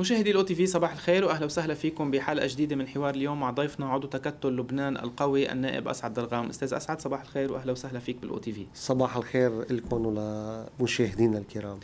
مشاهدي الاو تي في صباح الخير واهلا وسهلا فيكم بحلقه جديده من حوار اليوم مع ضيفنا عضو تكتل لبنان القوي النائب اسعد درغام استاذ اسعد صباح الخير واهلا وسهلا فيك بالاو تي في صباح الخير لكم ولمشاهدينا الكرام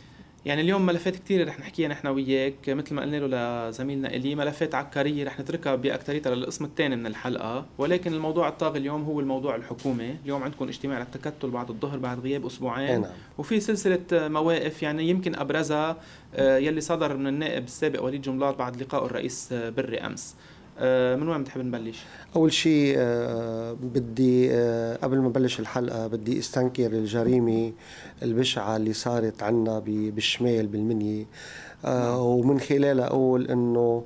يعني اليوم ملفات كثيرة رح نحكيها نحن وياك مثل ما قلنا له لزميلنا إلي ملفات عبقرية رح نتركها بأكثريتها للقسم الثاني من الحلقة ولكن الموضوع الطاغي اليوم هو الموضوع الحكومي اليوم عندكم اجتماع للتكتل بعد الظهر بعد غياب أسبوعين نعم. وفي سلسلة مواقف يعني يمكن أبرزها آه، يلي صدر من النائب السابق وليد جملار بعد لقائه الرئيس آه، بري أمس آه، من وين بتحب نبلش؟ أول شيء آه، بدي آه، قبل ما بلش الحلقة بدي استنكر الجريمة البشعة اللي صارت عنا بالشمال بالمنية نعم. ومن خلالها أقول إنه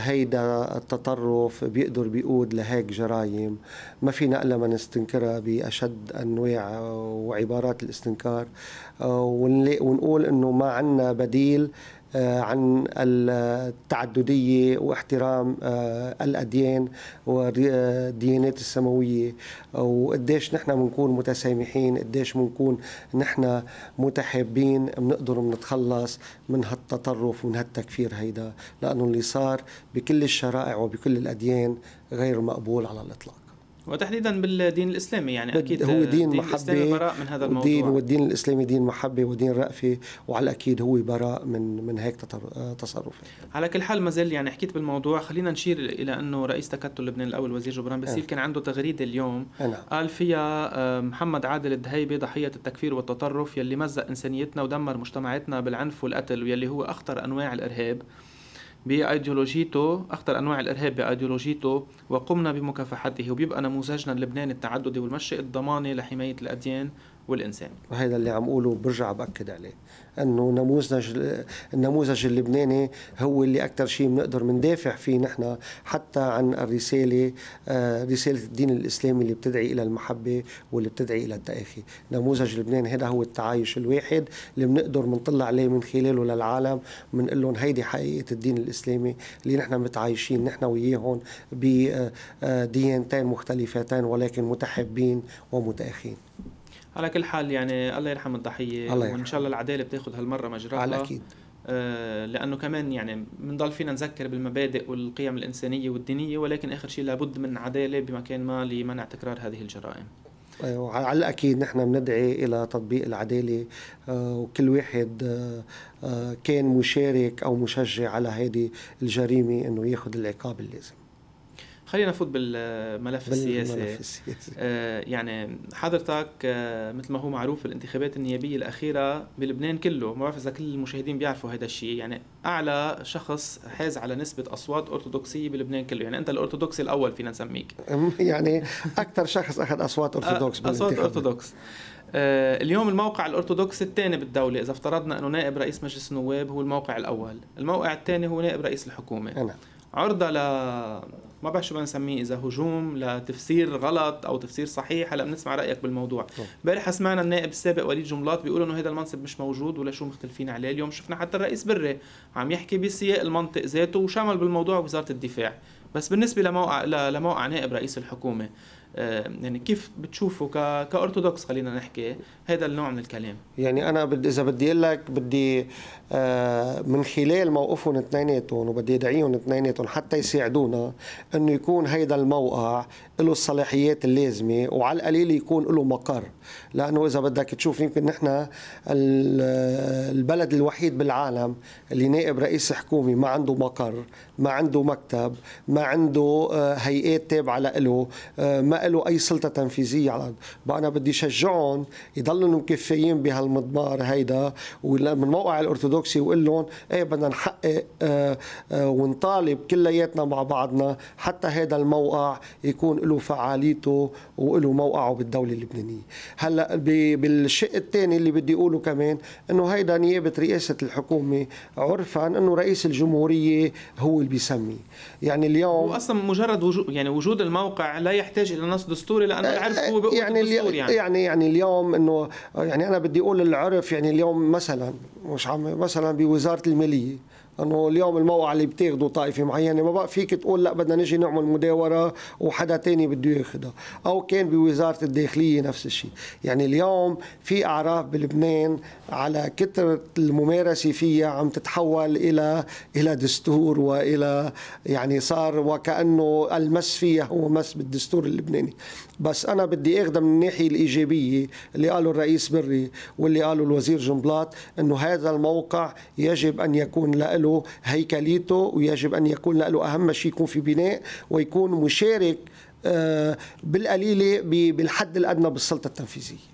هيدا التطرف بيقدر بيقود لهيك جرائم ما فينا نقلة ما نستنكرها باشد انواع وعبارات الاستنكار ونقول انه ما عنا بديل آه، عن التعددية واحترام آه، الأديان والديانات السماوية وقديش نحن بنكون متسامحين قديش بنكون نحن متحابين بنقدر نتخلص من هالتطرف ومن هالتكفير هيدا لأنه اللي صار بكل الشرائع وبكل الأديان غير مقبول على الإطلاق وتحديدا بالدين الاسلامي يعني اكيد هو دين, دين محبه براء من هذا الموضوع والدين والدين الاسلامي دين محبه ودين رأفه وعلى الاكيد هو براء من من هيك تصرف على كل حال ما زال يعني حكيت بالموضوع خلينا نشير الى انه رئيس تكتل لبنان الاول وزير جبران باسيل أه. كان عنده تغريده اليوم أنا. أه، نعم. قال فيها آه، محمد عادل الدهيبي ضحيه التكفير والتطرف يلي مزق انسانيتنا ودمر مجتمعاتنا بالعنف والقتل ويلي هو اخطر انواع الارهاب بايديولوجيته اخطر انواع الارهاب بايديولوجيته وقمنا بمكافحته وبيبقى نموذجنا اللبناني التعددي والمشي الضماني لحمايه الاديان والانسان وهذا اللي عم اقوله برجع باكد عليه انه نموذج النموذج اللبناني هو اللي اكثر شيء بنقدر بندافع فيه نحن حتى عن الرساله آه، رساله الدين الاسلامي اللي بتدعي الى المحبه واللي بتدعي الى التآخي نموذج لبنان هذا هو التعايش الواحد اللي بنقدر بنطلع عليه من خلاله للعالم بنقول لهم هيدي حقيقه الدين الاسلامي اللي نحن متعايشين نحن وياهم بديانتين آه، آه، مختلفتين ولكن متحابين ومتآخين على كل حال يعني الله يرحم الضحيه الله يرحم. وان شاء الله العداله بتاخذ هالمره مجراها على اكيد آه، لانه كمان يعني بنضل فينا نذكر بالمبادئ والقيم الانسانيه والدينيه ولكن اخر شيء لابد من عداله بمكان ما لمنع تكرار هذه الجرائم أيوة، على الأكيد نحن بندعي إلى تطبيق العدالة آه، وكل واحد آه، كان مشارك أو مشجع على هذه الجريمة أنه يأخذ العقاب اللازم خلينا نفوت بالملف السياسي بالملف السياسي آه يعني حضرتك آه مثل ما هو معروف الانتخابات النيابيه الاخيره بلبنان كله ما بعرف اذا كل المشاهدين بيعرفوا هذا الشيء يعني اعلى شخص حاز على نسبه اصوات ارثوذكسيه بلبنان كله يعني انت الارثوذكسي الاول فينا نسميك يعني اكثر شخص اخذ اصوات آه، ارثوذكس اصوات ارثوذكس آه، اليوم الموقع الارثوذكسي الثاني بالدوله اذا افترضنا انه نائب رئيس مجلس النواب هو الموقع الاول الموقع الثاني هو نائب رئيس الحكومه أنا. نعم. عرضة ل ما بعرف شو بنسميه اذا هجوم لتفسير غلط او تفسير صحيح هلا بنسمع رايك بالموضوع امبارح سمعنا النائب السابق وليد جملات بيقول انه هذا المنصب مش موجود ولا شو مختلفين عليه اليوم شفنا حتى الرئيس بري عم يحكي بسياق المنطق ذاته وشمل بالموضوع وزاره الدفاع بس بالنسبه لموقع لموقع نائب رئيس الحكومه آه، يعني كيف بتشوفه ك... كارثوذكس خلينا نحكي هذا النوع من الكلام يعني انا بدي اذا بدي اقول لك بدي آه، من خلال موقفهم اثنيناتهم وبدي ادعيهم اثنيناتهم حتى يساعدونا انه يكون هيدا الموقع له الصلاحيات اللازمه وعلى القليل يكون له مقر لانه اذا بدك تشوف يمكن نحن البلد الوحيد بالعالم اللي نائب رئيس حكومي ما عنده مقر ما عنده مكتب ما عنده آه، هيئات تابعه له آه، ما له اي سلطه تنفيذيه على بقى انا بدي شجعهم يضلوا مكفيين بهالمضمار هيدا ومن موقع الارثوذكسي وقول لهم ايه بدنا نحقق آه، ونطالب كلياتنا مع بعضنا حتى هذا الموقع يكون له فعاليته وله موقعه بالدوله اللبنانيه هلا بالشق الثاني اللي بدي اقوله كمان انه هيدا نيابه رئاسه الحكومه عرفا انه رئيس الجمهوريه هو اللي بيسمي يعني اليوم واصلا مجرد وجود يعني وجود الموقع لا يحتاج الى نص دستوري لانه آه، العرف آه، هو بقوه يعني الدستور يعني يعني يعني اليوم انه يعني انا بدي اقول العرف يعني اليوم مثلا مش عم مثلا بوزاره الماليه انه اليوم الموقع اللي بتاخده طائفه معينه ما بقى فيك تقول لا بدنا نجي نعمل مداوره وحدا تاني بده ياخذها او كان بوزاره الداخليه نفس الشيء يعني اليوم في اعراف بلبنان على كثره الممارسه فيها عم تتحول الى الى دستور والى يعني صار وكانه المس فيها هو مس بالدستور اللبناني بس انا بدي اخذها من الناحيه الايجابيه اللي قاله الرئيس بري واللي قاله الوزير جنبلاط انه هذا الموقع يجب ان يكون له له هيكليته ويجب أن يكون له أهم شيء يكون في بناء ويكون مشارك آه، بالقليلة بالحد الأدنى بالسلطة التنفيذية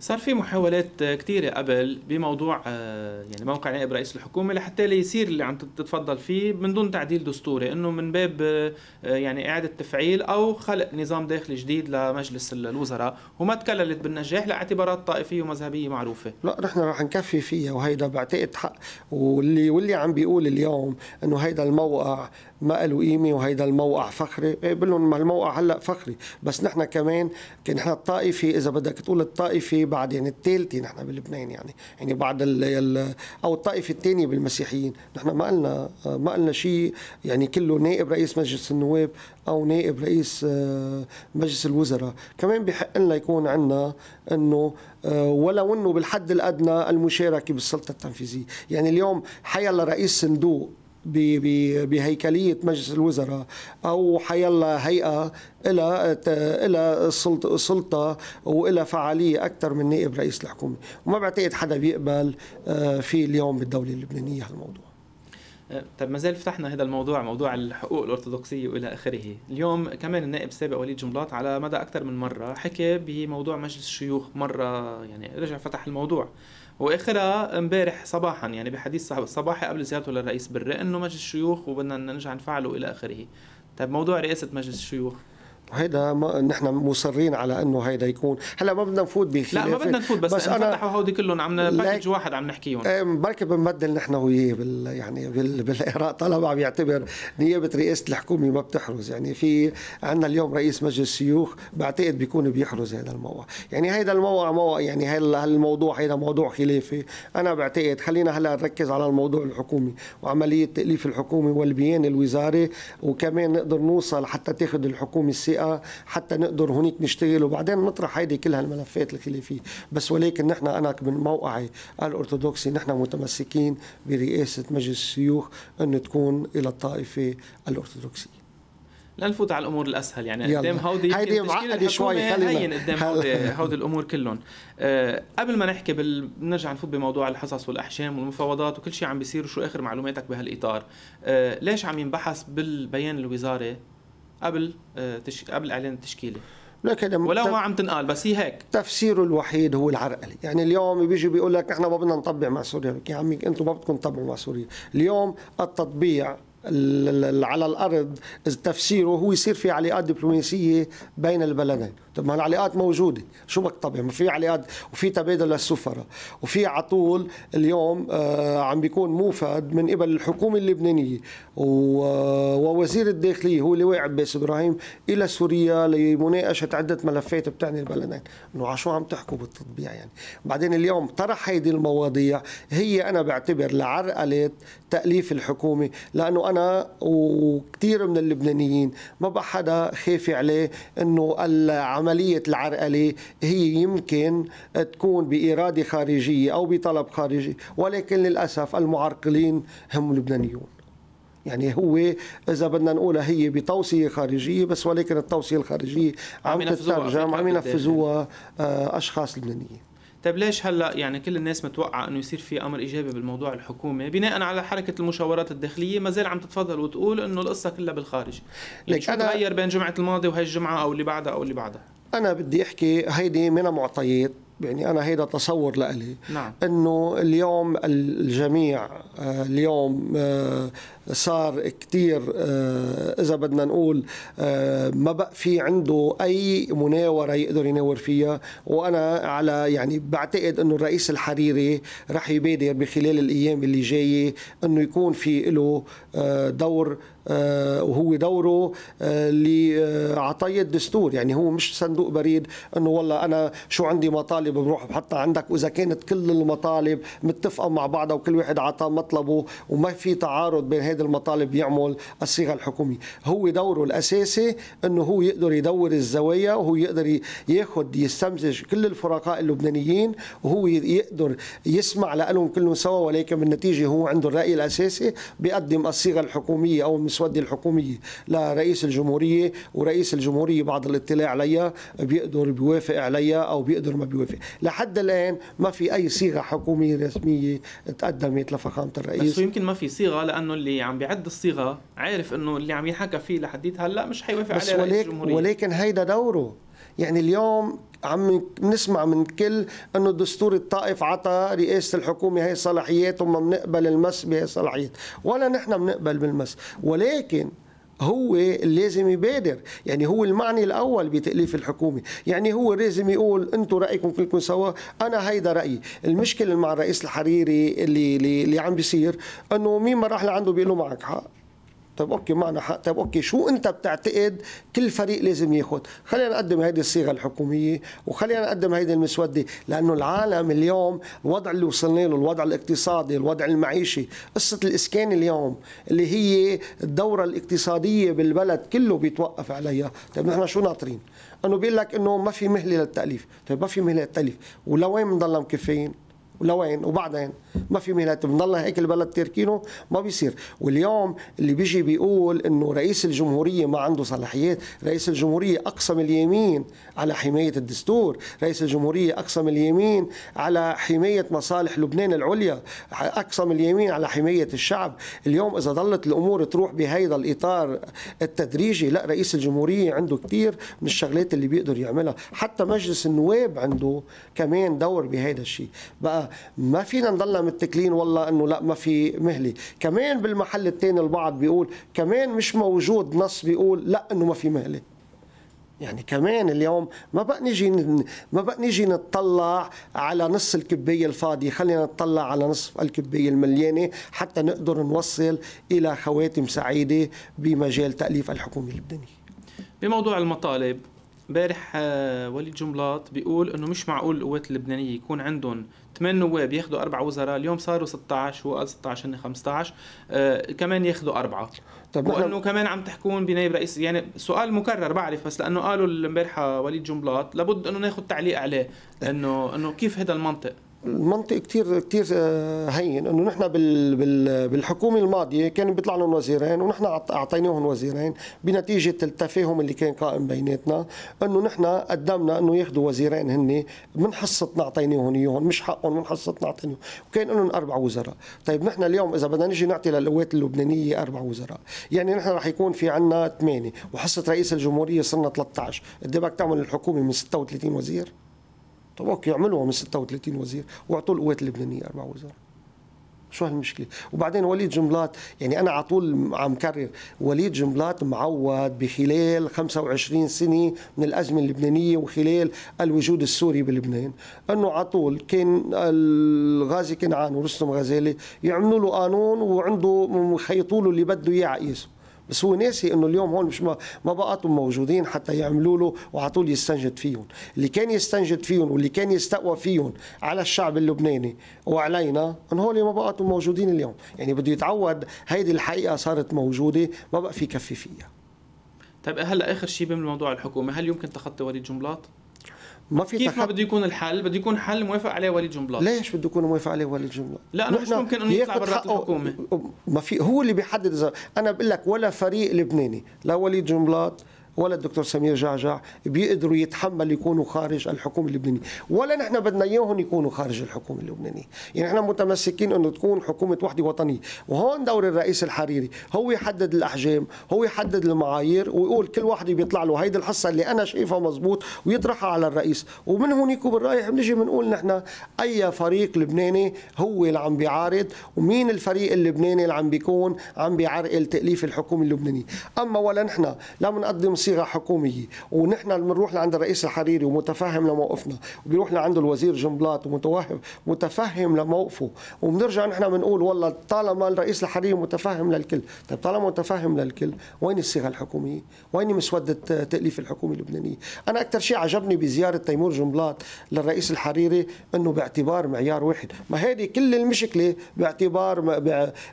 صار في محاولات كثيرة قبل بموضوع آه، يعني موقع نائب رئيس الحكومة لحتى ليصير اللي عم تتفضل فيه من دون تعديل دستوري انه من باب آه، يعني اعادة تفعيل او خلق نظام داخلي جديد لمجلس الوزراء وما تكللت بالنجاح لاعتبارات طائفية ومذهبية معروفة لا نحن رح نكفي فيها وهيدا بعتقد حق واللي واللي عم بيقول اليوم انه هيدا الموقع ما له قيمه وهيدا الموقع فخري إيه بقول لهم ما الموقع هلا فخري بس نحن كمان نحن الطائفه اذا بدك تقول الطائفه بعد يعني الثالثه نحن بلبنان يعني يعني بعد ال او الطائفه الثانيه بالمسيحيين نحن ما قلنا ما قلنا شيء يعني كله نائب رئيس مجلس النواب او نائب رئيس آه، مجلس الوزراء كمان بحق لنا يكون عندنا انه آه، ولو انه بالحد الادنى المشاركه بالسلطه التنفيذيه يعني اليوم حيا رئيس صندوق بهيكليه مجلس الوزراء او حيلا هيئه إلى إلى سلطة وإلى فعالية أكثر من نائب رئيس الحكومة وما بعتقد حدا بيقبل آه، في اليوم بالدولة اللبنانية هالموضوع آه، طب ما زال فتحنا هذا الموضوع موضوع الحقوق الأرثوذكسية وإلى آخره اليوم كمان النائب السابق وليد جملات على مدى أكثر من مرة حكى بموضوع مجلس الشيوخ مرة يعني رجع فتح الموضوع واخرها امبارح صباحا يعني بحديث صباحي قبل زيارته للرئيس بري انه مجلس الشيوخ وبدنا نرجع نفعله الى اخره طيب موضوع رئاسه مجلس الشيوخ هيدا ما نحن مصرين على انه هيدا يكون هلا ما بدنا نفوت بخلاف لا ما بدنا نفوت بس, بس انا فتحوا هودي كلهم عم باكج واحد عم نحكيهم إيه، بركي بنبدل نحن وياه بال يعني بالاراء طالما عم يعتبر نيابه رئاسه الحكومه ما بتحرز يعني في عندنا اليوم رئيس مجلس الشيوخ بعتقد بيكون بيحرز هذا الموضوع يعني هيدا الموضوع موضوع يعني هل هالموضوع هيدا موضوع خلافي انا بعتقد خلينا هلا نركز على الموضوع الحكومي وعمليه تاليف الحكومه والبيان الوزاري وكمان نقدر نوصل حتى تاخذ الحكومه السياسيه بطريقه حتى نقدر هونيك نشتغل وبعدين نطرح هيدي كل هالملفات الخلافيه بس ولكن نحن انا من موقعي الارثوذكسي نحن متمسكين برئاسه مجلس الشيوخ انه تكون الى الطائفه الارثوذكسيه لا نفوت على الامور الاسهل يعني قدام هودي هيدي معقده شوي خلينا قدام هودي هودي الامور كلهم أه قبل ما نحكي بال... نرجع نفوت بموضوع الحصص والاحشام والمفاوضات وكل شيء عم بيصير وشو اخر معلوماتك بهالاطار أه ليش عم ينبحث بالبيان الوزاري قبل آه، تش... قبل اعلان التشكيله لكن ولو ما عم تنقال بس هي هيك تفسيره الوحيد هو العرقله يعني اليوم بيجي بيقول لك نحن ما بدنا نطبع مع سوريا يا عمي انتم ما بدكم تطبعوا مع سوريا اليوم التطبيع على الارض تفسيره هو يصير في علاقات دبلوماسيه بين البلدين طب ما العلاقات موجوده شو بك طبعا ما في علاقات وفي تبادل للسفراء وفي على طول اليوم آه، عم بيكون موفد من قبل الحكومه اللبنانيه آه، ووزير الداخليه هو لواء عباس ابراهيم الى سوريا لمناقشه عده ملفات بتعني البلدين انه عشو عم تحكوا بالتطبيع يعني بعدين اليوم طرح هيدي المواضيع هي انا بعتبر لعرقله تاليف الحكومه لانه انا وكثير من اللبنانيين ما بقى حدا خايف عليه انه عم عملية العرقلة هي يمكن تكون بإرادة خارجية أو بطلب خارجي ولكن للأسف المعرقلين هم لبنانيون يعني هو اذا بدنا نقولها هي بتوصيه خارجيه بس ولكن التوصيه الخارجيه عم تترجم عم ينفذوها آه، اشخاص لبنانيين طيب ليش هلا يعني كل الناس متوقعه انه يصير في امر ايجابي بالموضوع الحكومه بناء على حركه المشاورات الداخليه ما زال عم تتفضل وتقول انه القصه كلها بالخارج ليك شو تغير بين جمعه الماضي وهي الجمعه او اللي بعدها او اللي بعدها انا بدي احكي هيدي من معطيات يعني انا هيدا تصور لإلي نعم. انه اليوم الجميع آه، اليوم آه، صار كتير آه، إذا بدنا نقول آه، ما بقى في عنده أي مناورة يقدر يناور فيها وأنا على يعني بعتقد أنه الرئيس الحريري رح يبادر بخلال الأيام اللي جاية أنه يكون في له آه، دور وهو دوره اللي عطايا الدستور يعني هو مش صندوق بريد انه والله انا شو عندي مطالب بروح بحطها عندك واذا كانت كل المطالب متفقه مع بعضها وكل واحد عطى مطلبه وما في تعارض بين بهيدي المطالب يعمل الصيغه الحكوميه هو دوره الاساسي انه هو يقدر يدور الزوايا وهو يقدر ياخذ يستمزج كل الفرقاء اللبنانيين وهو يقدر يسمع لهم كلهم سوا ولكن بالنتيجه هو عنده الراي الاساسي بيقدم الصيغه الحكوميه او المسوده الحكوميه لرئيس الجمهوريه ورئيس الجمهوريه بعد الاطلاع عليها بيقدر بيوافق عليها او بيقدر ما بيوافق لحد الان ما في اي صيغه حكوميه رسميه تقدمت لفخامه الرئيس بس يمكن ما في صيغه لانه اللي عم بيعد الصيغه عارف انه اللي عم ينحكى فيه لحديت هلا مش حيوافق عليه رئيس الجمهوريه ولكن هيدا دوره يعني اليوم عم نسمع من كل انه دستور الطائف عطى رئاسه الحكومه هي الصلاحيات وما بنقبل المس بهي الصلاحيات ولا نحن بنقبل بالمس ولكن هو لازم يبادر يعني هو المعني الاول بتاليف الحكومه يعني هو لازم يقول انتم رايكم كلكم سوا انا هيدا رايي المشكله مع الرئيس الحريري اللي اللي, اللي عم بيصير انه مين ما راح لعنده بيقول له معك حق طيب اوكي معنا حق طيب اوكي شو انت بتعتقد كل فريق لازم ياخذ خلينا نقدم هيدي الصيغه الحكوميه وخلينا نقدم هيدي المسوده لانه العالم اليوم الوضع اللي وصلنا له الوضع الاقتصادي الوضع المعيشي قصه الاسكان اليوم اللي هي الدوره الاقتصاديه بالبلد كله بيتوقف عليها طيب نحن شو ناطرين انه بيقول لك انه ما في مهله للتاليف طيب ما في مهله للتاليف ولوين بنضلنا مكفين لوين وبعدين ما في ميلات بنضل هيك البلد تركينه ما بيصير واليوم اللي بيجي بيقول انه رئيس الجمهوريه ما عنده صلاحيات رئيس الجمهوريه اقسم اليمين على حمايه الدستور رئيس الجمهوريه اقسم اليمين على حمايه مصالح لبنان العليا اقسم اليمين على حمايه الشعب اليوم اذا ضلت الامور تروح بهيدا الاطار التدريجي لا رئيس الجمهوريه عنده كثير من الشغلات اللي بيقدر يعملها حتى مجلس النواب عنده كمان دور بهيدا الشيء بقى ما فينا نضلنا متكلين والله انه لا ما في مهله كمان بالمحل الثاني البعض بيقول كمان مش موجود نص بيقول لا انه ما في مهله يعني كمان اليوم ما بقى نيجي ما بقى نيجي نطلع على نص الكبايه الفاضيه، خلينا نطلع على نصف الكبايه المليانه حتى نقدر نوصل الى خواتم سعيده بمجال تاليف الحكومه اللبنانيه. بموضوع المطالب امبارح آه، وليد جملاط بيقول انه مش معقول القوات اللبنانيه يكون عندهم 8 نواب ياخذوا اربع وزراء اليوم صاروا 16 هو قال 16 هن 15 آه كمان ياخذوا اربعه طب وانه كمان عم تحكون بنائب رئيس يعني سؤال مكرر بعرف بس لانه قالوا امبارح آه، وليد جملاط لابد انه ناخذ تعليق عليه انه انه كيف هذا المنطق المنطق كثير كثير آه، هين انه نحن بالحكومه الماضيه كان بيطلع لهم وزيرين ونحن اعطيناهم وزيرين بنتيجه التفاهم اللي كان قائم بيناتنا انه نحن قدمنا انه ياخذوا وزيرين هن من حصتنا اعطيناهم اياهم مش حقهم من حصتنا اعطيناهم وكان لهم اربع وزراء طيب نحن اليوم اذا بدنا نجي نعطي للقوات اللبنانيه اربع وزراء يعني نحن رح يكون في عندنا ثمانيه وحصه رئيس الجمهوريه صرنا 13 قد إيه بدك تعمل الحكومه من 36 وزير طب اوكي اعملوها من 36 وزير واعطوا القوات اللبنانيه اربع وزراء شو هالمشكله وبعدين وليد جملات يعني انا على طول عم كرر وليد جملات معود بخلال 25 سنه من الازمه اللبنانيه وخلال الوجود السوري بلبنان انه على طول كان الغازي كنعان ورستم غزالي يعملوا له قانون وعنده يخيطوا له اللي بده اياه على بس هو ناسي انه اليوم هون مش ما, ما بقاتهم موجودين حتى يعملوا له وعلى طول يستنجد فيهم اللي كان يستنجد فيهم واللي كان يستقوى فيهم على الشعب اللبناني وعلينا ان هول ما بقاتهم موجودين اليوم يعني بده يتعود هيدي الحقيقه صارت موجوده ما بقى في كفي فيها طيب هلا اخر شيء بموضوع الحكومه هل يمكن تخطي وليد جملاط ما في كيف ما بده يكون الحل؟ بده يكون حل موافق عليه وليد جنبلاط ليش بده يكون موافق عليه وليد جنبلاط؟ لا انا مش ممكن انه يطلع برات الحكومه ما في هو اللي بيحدد اذا انا بقول لك ولا فريق لبناني لا وليد جنبلاط ولا الدكتور سمير جعجع بيقدروا يتحمل يكونوا خارج الحكومه اللبنانيه ولا نحن بدنا اياهم يكونوا خارج الحكومه اللبنانيه يعني نحن متمسكين انه تكون حكومه وحده وطنيه وهون دور الرئيس الحريري هو يحدد الاحجام هو يحدد المعايير ويقول كل واحد بيطلع له هيدي الحصه اللي انا شايفها مزبوط ويطرحها على الرئيس ومن هونيك وبالرايح بنجي بنقول نحن اي فريق لبناني هو اللي عم بيعارض ومين الفريق اللبناني اللي عم بيكون عم بيعرقل تاليف الحكومه اللبنانيه اما ولا نحن لا بنقدم بصيغه حكوميه ونحن لما بنروح لعند الرئيس الحريري ومتفهم لموقفنا وبيروح لعند الوزير جنبلاط ومتوهم متفهم لموقفه وبنرجع نحن بنقول والله طالما الرئيس الحريري متفهم للكل طيب طالما متفهم للكل وين الصيغه الحكوميه وين مسوده تاليف الحكومه اللبنانيه انا اكثر شيء عجبني بزياره تيمور جنبلاط للرئيس الحريري انه باعتبار معيار واحد ما هذه كل المشكله باعتبار ب...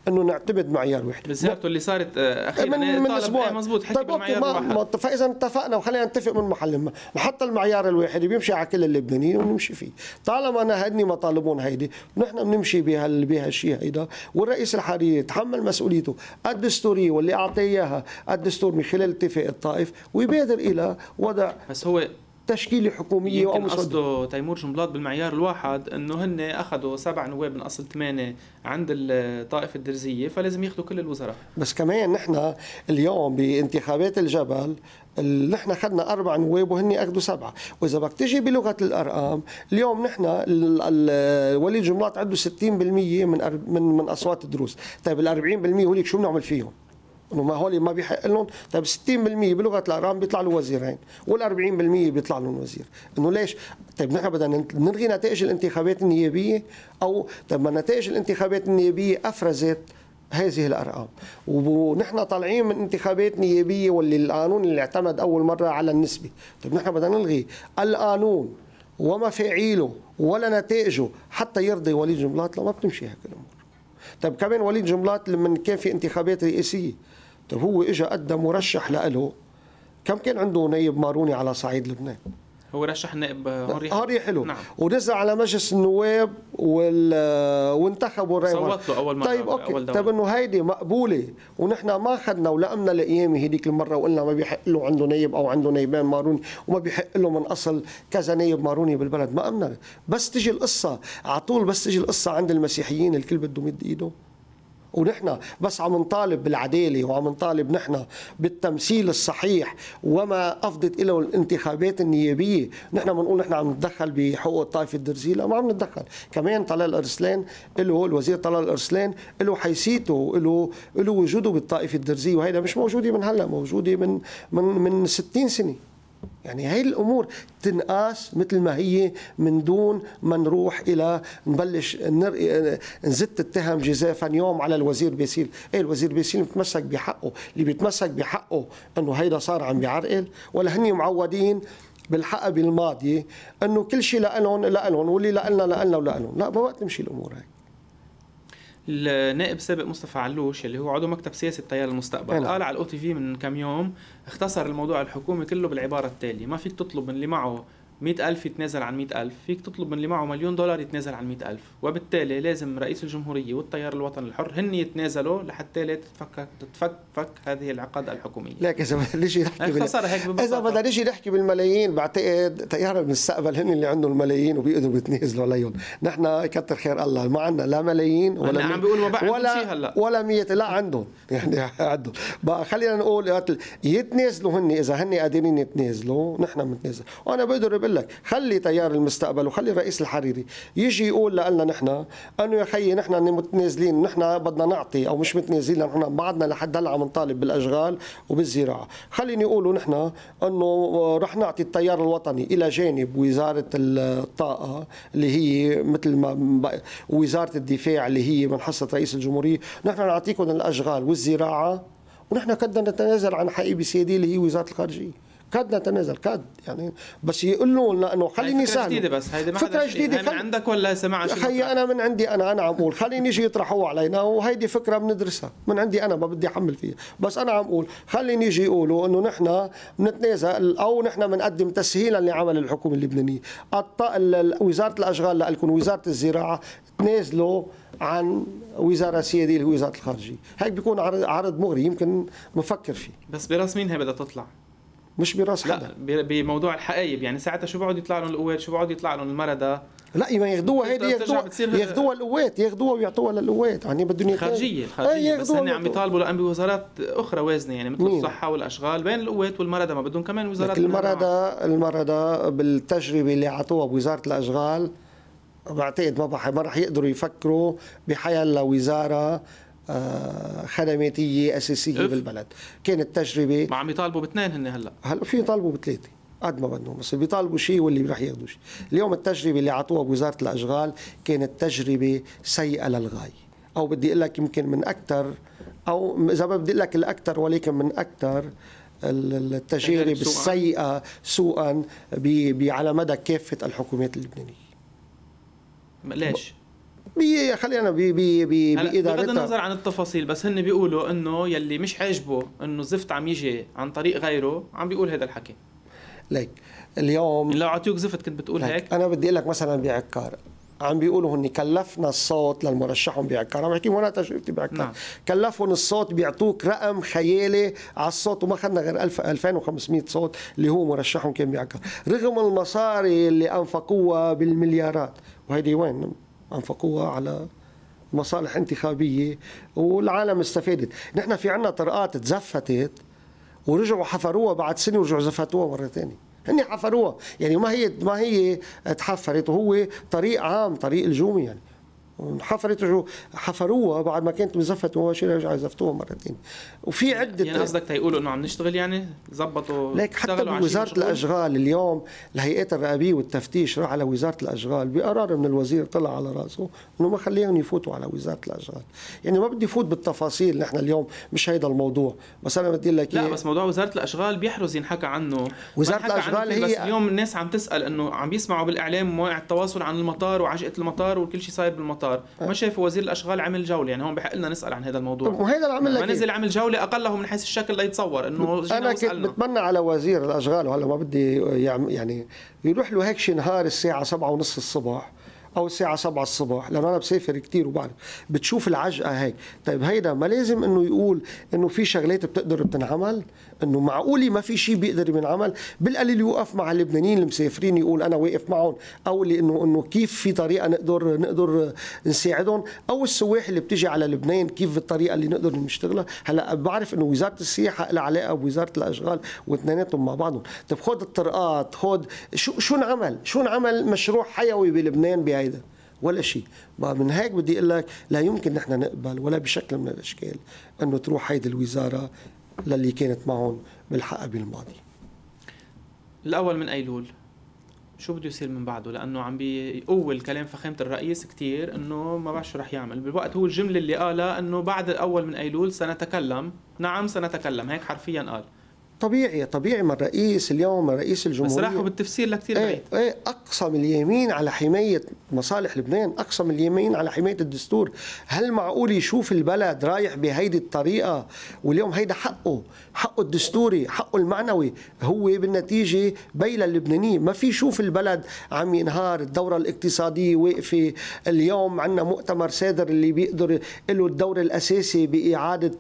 انه نعتمد معيار واحد بزيارته اللي صارت آه، اخيرا من, من اسبوع إيه، مزبوط حكي طيب بالمعيار واحد فاذا اتفقنا وخلينا نتفق من محل ما نحط المعيار الواحد بيمشي على كل اللبنانيين ونمشي فيه طالما هدني مطالبون هيدي نحن بنمشي بهال بهالشيء هيدا والرئيس الحالي يتحمل مسؤوليته الدستوريه واللي اعطيه اياها الدستور من خلال اتفاق الطائف ويبادر الى وضع بس هو تشكيله حكوميه يمكن قصده تيمور جنبلاط بالمعيار الواحد انه هن اخذوا سبع نواب من اصل ثمانيه عند الطائفه الدرزيه فلازم ياخذوا كل الوزراء بس كمان نحن اليوم بانتخابات الجبل نحن اخذنا اربع نواب وهن اخذوا سبعه، واذا بدك تجي بلغه الارقام، اليوم نحن وليد جنبلاط عنده 60% من من من اصوات الدروس، طيب ال 40% هوليك شو بنعمل فيهم؟ انه ما هولي ما بيحق لهم طيب 60% بلغه الارقام بيطلع له وزيرين وال40% بيطلع لهم وزير انه ليش طيب نحن بدنا نلغي نتائج الانتخابات النيابيه او طيب ما نتائج الانتخابات النيابيه افرزت هذه الارقام ونحن طالعين من انتخابات نيابيه واللي القانون اللي اعتمد اول مره على النسبه طيب نحن بدنا نلغي القانون ومفاعيله ولا نتائجه حتى يرضي وليد جملات لا ما بتمشي هيك الامور طيب كمان وليد جملات لما كان في انتخابات رئاسيه طيب هو اجى قدم مرشح لإله كم كان عنده نايب ماروني على صعيد لبنان؟ هو رشح النائب هاري حلو هاري حلو نعم. ونزل على مجلس النواب وال... وانتخبوا الرئيس صوت له اول مره طيب اوكي أول طيب انه هيدي مقبوله ونحن ما اخذنا ولقمنا القيامه هذيك المره وقلنا ما بيحق له عنده نايب او عنده نايبان ماروني وما بيحق له من اصل كذا نايب ماروني بالبلد ما امنا بس تجي القصه على طول بس تجي القصه عند المسيحيين الكل بده يمد ايده ونحن بس عم نطالب بالعداله وعم نطالب نحن بالتمثيل الصحيح وما افضت له الانتخابات النيابيه نحن بنقول نحن عم نتدخل بحقوق الطائفه الدرزيه لا ما عم نتدخل كمان طلال ارسلان له الوزير طلال ارسلان له حيثيته له له وجوده بالطائفه الدرزيه وهيدا مش موجوده من هلا موجوده من من من 60 سنه يعني هاي الامور تنقاس مثل ما هي من دون ما نروح الى نبلش نر... نزت التهم جزافا يوم على الوزير بيسيل، ايه الوزير بيسيل متمسك بحقه، اللي بيتمسك بحقه انه هيدا صار عم بيعرقل ولا هن معودين بالحقبه الماضيه انه كل شيء لالهم لالهم واللي لالنا لالنا ولالهم، لا ما بقى تمشي الامور هيك النائب السابق مصطفى علوش اللي هو عضو مكتب سياسي تيار المستقبل قال على الاو تي في من كم يوم اختصر الموضوع الحكومي كله بالعباره التاليه ما فيك تطلب من اللي معه 100000 يتنازل عن 100000 فيك تطلب من اللي معه مليون دولار يتنازل عن 100000 وبالتالي لازم رئيس الجمهورية والتيار الوطني الحر هن يتنازلوا لحتى لا تتفك تتفك فك هذه العقد الحكوميه لك اذا بدنا نحكي بال... هيك اذا بدنا نجي نحكي بالملايين بعتقد تيار المستقبل هن اللي عندهم الملايين وبيقدروا يتنازلوا عليهم نحن كتر خير الله ما عندنا لا ملايين ولا أنا عم بيقول ما ولا هلا ولا 100 لا عندهم يعني عندهم بقى خلينا نقول يتنازلوا هن اذا هن قادرين يتنازلوا نحن بنتنازل وانا بقدر بقول بقول لك خلي تيار المستقبل وخلي الرئيس الحريري يجي يقول لنا نحن انه يا خيي نحن متنازلين نحن بدنا نعطي او مش متنازلين نحن بعدنا لحد هلا عم نطالب بالاشغال وبالزراعه خليني يقولوا نحن انه رح نعطي التيار الوطني الى جانب وزاره الطاقه اللي هي مثل ما وزاره الدفاع اللي هي من حصه رئيس الجمهوريه نحن نعطيكم الاشغال والزراعه ونحن كدنا نتنازل عن حقيبه سياديه اللي هي وزاره الخارجيه كاد نتنازل كاد يعني بس يقولوا لنا انه خليني فكره سهل. جديده بس هيدي ما فكره جديده خل... من عندك ولا سمع شو خي انا من عندي انا انا عم اقول خليني يجي يطرحوها علينا وهيدي فكره بندرسها من عندي انا ما بدي احمل فيها بس انا عم اقول خليني يجي يقولوا انه نحن بنتنازل او نحن بنقدم تسهيلا لعمل الحكومه اللبنانيه وزاره الاشغال لكم وزاره الزراعه تنازلوا عن وزاره سياديه وزاره الخارجيه هيك بيكون عرض مغري يمكن بفكر فيه بس براس مين هي بدها تطلع مش براس لا حدا. بموضوع الحقايب يعني ساعتها شو بيقعد يطلع لهم القوات شو بيقعد يطلع لهم المرضى لا ما ياخذوها هيدي ياخذوها ياخذوها القوات ياخذوها ويعطوها للقوات يعني بدهم الخارجيه الخارجيه إيه، بس هن عم يطالبوا لان بوزارات اخرى وازنه يعني مثل مين. الصحه والاشغال بين القوات والمرضى ما بدهم كمان وزارات المرضى المرضى بالتجربه اللي اعطوها بوزاره الاشغال بعتقد ما ما رح يقدروا يفكروا بحياة لوزاره آه، خدماتيه اساسيه بالبلد كانت تجربه ما عم يطالبوا باثنين هن هلا هلا في يطالبوا بثلاثه قد ما بدهم بس بيطالبوا شيء واللي رح ياخذوا شيء اليوم التجربه اللي عطوها بوزاره الاشغال كانت تجربه سيئه للغايه او بدي اقول لك يمكن من اكثر او اذا ما بدي اقول لك الاكثر ولكن من اكثر التجارب السيئه سوءا على مدى كافه الحكومات اللبنانيه ليش؟ بي خلينا بي بي بي بغض النظر عن التفاصيل بس هن بيقولوا انه يلي مش عاجبه انه زفت عم يجي عن طريق غيره عم بيقول هذا الحكي ليك اليوم لو اعطيوك زفت كنت بتقول هيك انا بدي اقول لك مثلا بعكار عم بيقولوا هن كلفنا الصوت للمرشحهم بعكار عم بحكي وانا تجربتي بعكار نعم. كلفهم الصوت بيعطوك رقم خيالي على الصوت وما اخذنا غير 1000 2500 صوت اللي هو مرشحهم كان بعكار رغم المصاري اللي انفقوها بالمليارات وهيدي وين أنفقوها على مصالح انتخابية والعالم استفادت نحن في عنا طرقات تزفتت ورجعوا حفروها بعد سنة ورجعوا زفتوها مرة ثانية هن حفروها يعني ما هي ما هي تحفرت وهو طريق عام طريق الجومي يعني انحفرت حفروها بعد ما كانت مزفت مباشره رجعوا زفتوها مره ثانيه وفي عده يعني قصدك تيقولوا انه عم نشتغل يعني زبطوا ليك حتى وزاره الاشغال اليوم الهيئات الرقابيه والتفتيش راح على وزاره الاشغال بقرار من الوزير طلع على راسه انه ما خليهم يفوتوا على وزاره الاشغال يعني ما بدي فوت بالتفاصيل نحن اليوم مش هيدا الموضوع بس انا بدي لك لا إيه- بس موضوع وزاره الاشغال بيحرز ينحكى عنه وزاره الاشغال هي بس اليوم الناس عم تسال انه عم يسمعوا بالاعلام مواقع التواصل عن المطار وعجقه المطار وكل شيء صاير بالمطار المطار إيه. ما شافوا وزير الاشغال عمل جوله يعني هون بحق لنا نسال عن هذا الموضوع وهذا اللي ما نزل عمل جوله اقله من حيث الشكل ليتصور انه انا كنت بتمنى على وزير الاشغال وهلا ما بدي يعني يروح له هيك شي نهار الساعه 7:30 الصبح او الساعه 7 الصبح لانه انا بسافر كثير وبعرف بتشوف العجقه هيك طيب هيدا ما لازم انه يقول انه في شغلات بتقدر بتنعمل انه معقولي ما في شيء بيقدر ينعمل بالقليل يوقف مع اللبنانيين المسافرين يقول انا واقف معهم او لانه انه كيف في طريقه نقدر نقدر نساعدهم او السواح اللي بتيجي على لبنان كيف الطريقه اللي نقدر نشتغلها هلا بعرف انه وزاره السياحه لها علاقه بوزاره الاشغال واثنيناتهم مع بعضهم طب خد الطرقات خد شو شو انعمل شو انعمل مشروع حيوي بلبنان بهيدا ولا شيء من هيك بدي اقول لك لا يمكن نحن نقبل ولا بشكل من الاشكال انه تروح هيدي الوزاره للي كانت معهم بالحقبه الماضيه. الاول من ايلول شو بده يصير من بعده لانه عم بيقول كلام فخامه الرئيس كثير انه ما بعرف شو رح يعمل بالوقت هو الجمله اللي قالها انه بعد الاول من ايلول سنتكلم نعم سنتكلم هيك حرفيا قال طبيعي طبيعي ما الرئيس اليوم رئيس الجمهوريه بس راحوا بالتفسير لكثير إيه، بعيد ايه, ايه اقسم اليمين على حمايه مصالح لبنان اقسم اليمين على حمايه الدستور هل معقول يشوف البلد رايح بهيدي الطريقه واليوم هيدا حقه حقه الدستوري حقه المعنوي هو بالنتيجه بيلا اللبناني ما في يشوف البلد عم ينهار الدوره الاقتصاديه واقفه اليوم عندنا مؤتمر صادر اللي بيقدر له الدور الاساسي باعاده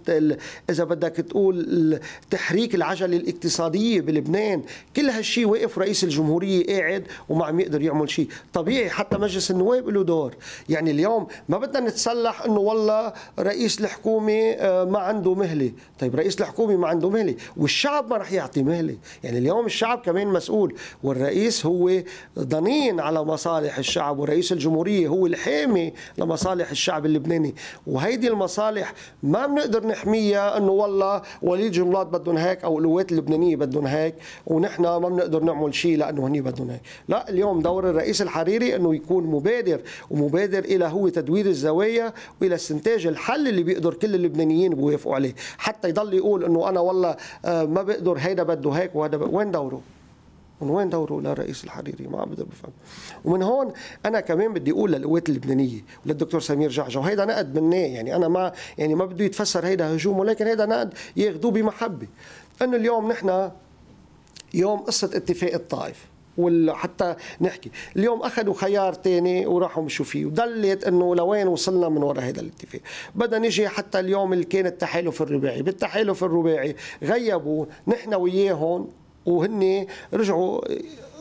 اذا بدك تقول تحريك العجل العجله الاقتصاديه بلبنان كل هالشيء واقف رئيس الجمهوريه قاعد وما عم يقدر يعمل شيء طبيعي حتى مجلس النواب له دور يعني اليوم ما بدنا نتسلح انه والله رئيس الحكومه آه، ما عنده مهله طيب رئيس الحكومه ما عنده مهله والشعب ما رح يعطي مهله يعني اليوم الشعب كمان مسؤول والرئيس هو ضنين على مصالح الشعب ورئيس الجمهوريه هو الحامي لمصالح الشعب اللبناني وهيدي المصالح ما بنقدر نحميها انه والله وليد جملات بدهم هيك او القوات اللبنانيه بدهم هيك ونحن ما بنقدر نعمل شيء لانه هني بدهم هيك لا اليوم دور الرئيس الحريري انه يكون مبادر ومبادر الى هو تدوير الزوايا والى استنتاج الحل اللي بيقدر كل اللبنانيين بيوافقوا عليه حتى يضل يقول انه انا والله آه، ما بقدر هيدا بده هيك وهذا وين دوره من وين دوره للرئيس الحريري ما عم بقدر بفهم ومن هون انا كمان بدي اقول للقوات اللبنانيه وللدكتور سمير جعجع وهيدا نقد مني يعني انا ما يعني ما بده يتفسر هيدا هجوم ولكن هيدا نقد ياخذوه بمحبه انه اليوم نحن يوم قصه اتفاق الطائف وحتى نحكي اليوم اخذوا خيار تاني وراحوا مشوا فيه ودلت انه لوين وصلنا من وراء هذا الاتفاق بدنا نجي حتى اليوم اللي كان التحالف الرباعي بالتحالف الرباعي غيبوا نحن وياهم وهن رجعوا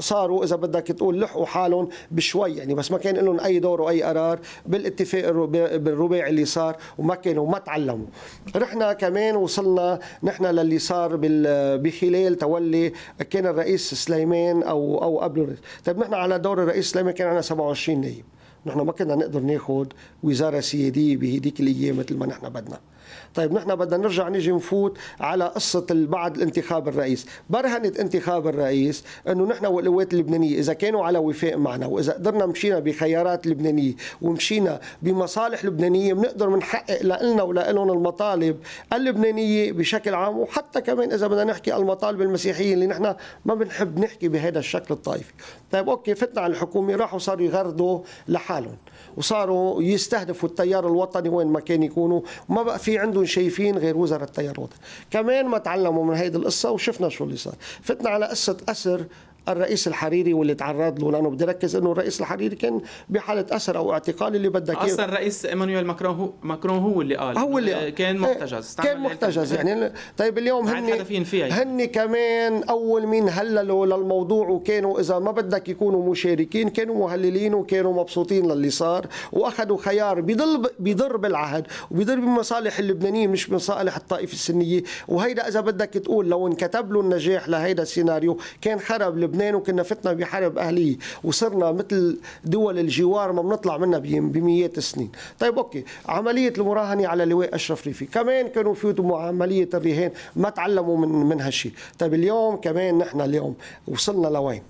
صاروا اذا بدك تقول لحقوا حالهم بشوي يعني بس ما كان لهم اي دور واي قرار بالاتفاق بالربيع اللي صار وما كانوا ما تعلموا رحنا كمان وصلنا نحن للي صار بخلال تولي كان الرئيس سليمان او او قبله طيب نحن على دور الرئيس سليمان كان عندنا 27 نائب نحن ما كنا نقدر ناخذ وزاره سياديه بهديك الايام مثل ما نحن بدنا طيب نحن بدنا نرجع نيجي نفوت على قصه بعد الانتخاب الرئيس برهنت انتخاب الرئيس انه نحن والقوات اللبنانيه اذا كانوا على وفاق معنا واذا قدرنا مشينا بخيارات لبنانيه ومشينا بمصالح لبنانيه بنقدر بنحقق لنا ولهم المطالب اللبنانيه بشكل عام وحتى كمان اذا بدنا نحكي المطالب المسيحيه اللي نحن ما بنحب نحكي بهذا الشكل الطائفي طيب اوكي فتنا على الحكومه راحوا صاروا يغردوا لحالهم وصاروا يستهدفوا التيار الوطني وين ما كان يكونوا ما بقى في عندهم شايفين غير وزارة التيار الوطني كمان ما تعلموا من هيدي القصة وشفنا شو اللي صار فتنا على قصة أسر الرئيس الحريري واللي تعرض له لانه بدي ركز انه الرئيس الحريري كان بحاله اسر او اعتقال اللي بدك اياه اصلا الرئيس ايمانويل ماكرون هو ماكرون هو اللي قال هو اللي إيه، كان محتجز كان محتجز يعني طيب اليوم هن هن يعني. كمان اول مين هللوا للموضوع وكانوا اذا ما بدك يكونوا مشاركين كانوا مهللين وكانوا مبسوطين للي صار واخذوا خيار بضل بضر بالعهد وبضر بمصالح اللبنانيين مش مصالح الطائفه السنيه وهيدا اذا بدك تقول لو انكتب له النجاح لهيدا السيناريو كان خرب لبنان لبنان وكنا فتنا بحرب أهلية وصرنا مثل دول الجوار ما بنطلع منها بمئات السنين طيب أوكي عملية المراهنة على لواء أشرف ريفي كمان كانوا في عملية الرهان ما تعلموا من من هالشيء طيب اليوم كمان نحن اليوم وصلنا لوين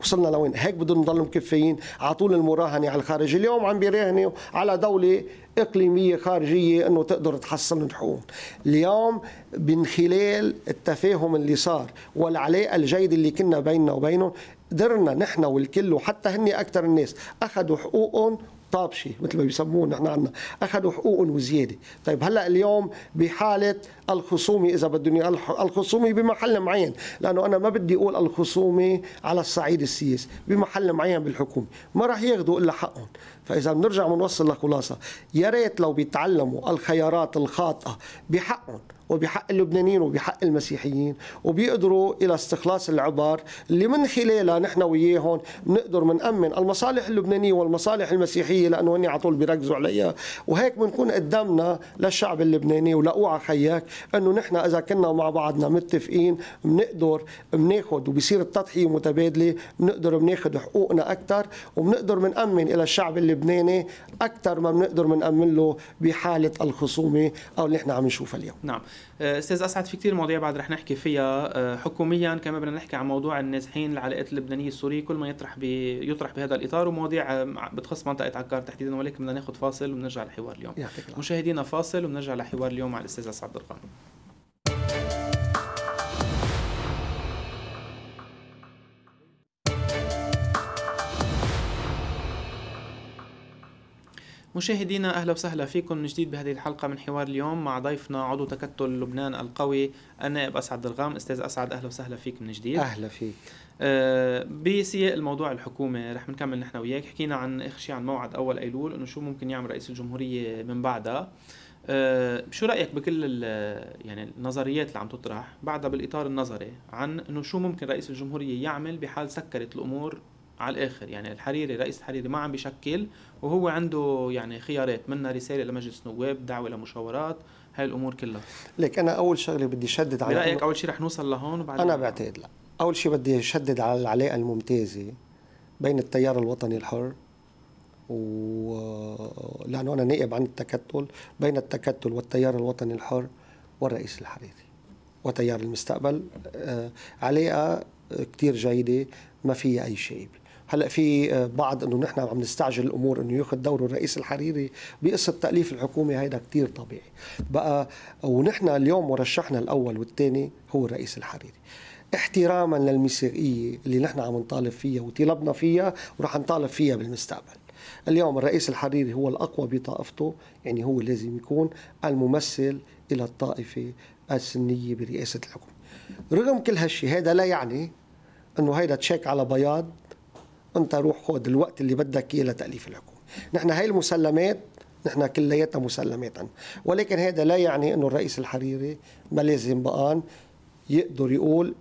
وصلنا لوين هيك بدهم نضلوا مكفيين على طول المراهنه على الخارج اليوم عم بيراهنوا على دوله اقليميه خارجيه انه تقدر تحصل لحوم اليوم من خلال التفاهم اللي صار والعلاقه الجيده اللي كنا بيننا وبينهم قدرنا نحن والكل وحتى هن اكثر الناس اخذوا حقوقهم طابشي مثل ما بيسمون نحن عنا اخذوا حقوق وزياده طيب هلا اليوم بحاله الخصومي اذا بدهم الخصومي بمحل معين لانه انا ما بدي اقول الخصومي على الصعيد السياسي بمحل معين بالحكومه ما راح ياخذوا الا حقهم فاذا بنرجع بنوصل لخلاصه يا ريت لو بيتعلموا الخيارات الخاطئه بحقهم وبحق اللبنانيين وبحق المسيحيين وبيقدروا الى استخلاص العبار اللي من خلالها نحن وياهم بنقدر منأمن المصالح اللبنانيه والمصالح المسيحيه لانه هن على طول بيركزوا عليها وهيك بنكون قدامنا للشعب اللبناني ولاوعى خياك انه نحن اذا كنا مع بعضنا متفقين بنقدر بناخذ وبصير التضحيه متبادله بنقدر بناخذ حقوقنا اكثر وبنقدر منأمن الى الشعب اللبناني اللبناني اكثر ما بنقدر بنامن له بحاله الخصومه او اللي نحن عم نشوفها اليوم نعم آه، استاذ اسعد في كثير مواضيع بعد رح نحكي فيها آه، حكوميا كمان بدنا نحكي عن موضوع النازحين العلاقات اللبنانيه السوريه كل ما يطرح بي يطرح بهذا الاطار ومواضيع آه، بتخص منطقه عكار تحديدا ولكن بدنا ناخذ فاصل ونرجع لحوار اليوم مشاهدينا فاصل ونرجع لحوار اليوم مع الاستاذ اسعد درقان مشاهدينا اهلا وسهلا فيكم من جديد بهذه الحلقه من حوار اليوم مع ضيفنا عضو تكتل لبنان القوي النائب اسعد الغام استاذ اسعد اهلا وسهلا فيك من جديد اهلا فيك آه بسياق الموضوع الحكومه رح نكمل نحن وياك حكينا عن اخر شيء عن موعد اول ايلول انه شو ممكن يعمل رئيس الجمهوريه من بعدها آه شو رايك بكل يعني النظريات اللي عم تطرح بعدها بالاطار النظري عن انه شو ممكن رئيس الجمهوريه يعمل بحال سكرت الامور على الاخر يعني الحريري رئيس الحريري ما عم بيشكل وهو عنده يعني خيارات منا رساله لمجلس نواب دعوه لمشاورات هاي الامور كلها ليك انا اول شغله بدي شدد على برايك اول شيء رح نوصل لهون وبعدين انا بعتقد لا اول شيء بدي شدد على العلاقه الممتازه بين التيار الوطني الحر و لانه انا نائب عن التكتل بين التكتل والتيار الوطني الحر والرئيس الحريري وتيار المستقبل آه، علاقه كتير جيده ما فيها اي شيء هلا في آه، بعض انه نحن عم نستعجل الامور انه ياخذ دوره الرئيس الحريري بقصه تاليف الحكومه هيدا كثير طبيعي بقى ونحن اليوم مرشحنا الاول والثاني هو الرئيس الحريري احتراما للميثاقيه اللي نحن عم نطالب فيها وطلبنا فيها ورح نطالب فيها بالمستقبل اليوم الرئيس الحريري هو الأقوى بطائفته يعني هو لازم يكون الممثل إلى الطائفة السنية برئاسة الحكومه رغم كل هالشيء هذا لا يعني أنه هيدا تشيك على بياض انت روح خد الوقت اللي بدك اياه لتاليف الحكومه نحن هاي المسلمات نحن كلياتنا مسلمات ولكن هذا لا يعني انه الرئيس الحريري ما لازم بقان يقدر يقول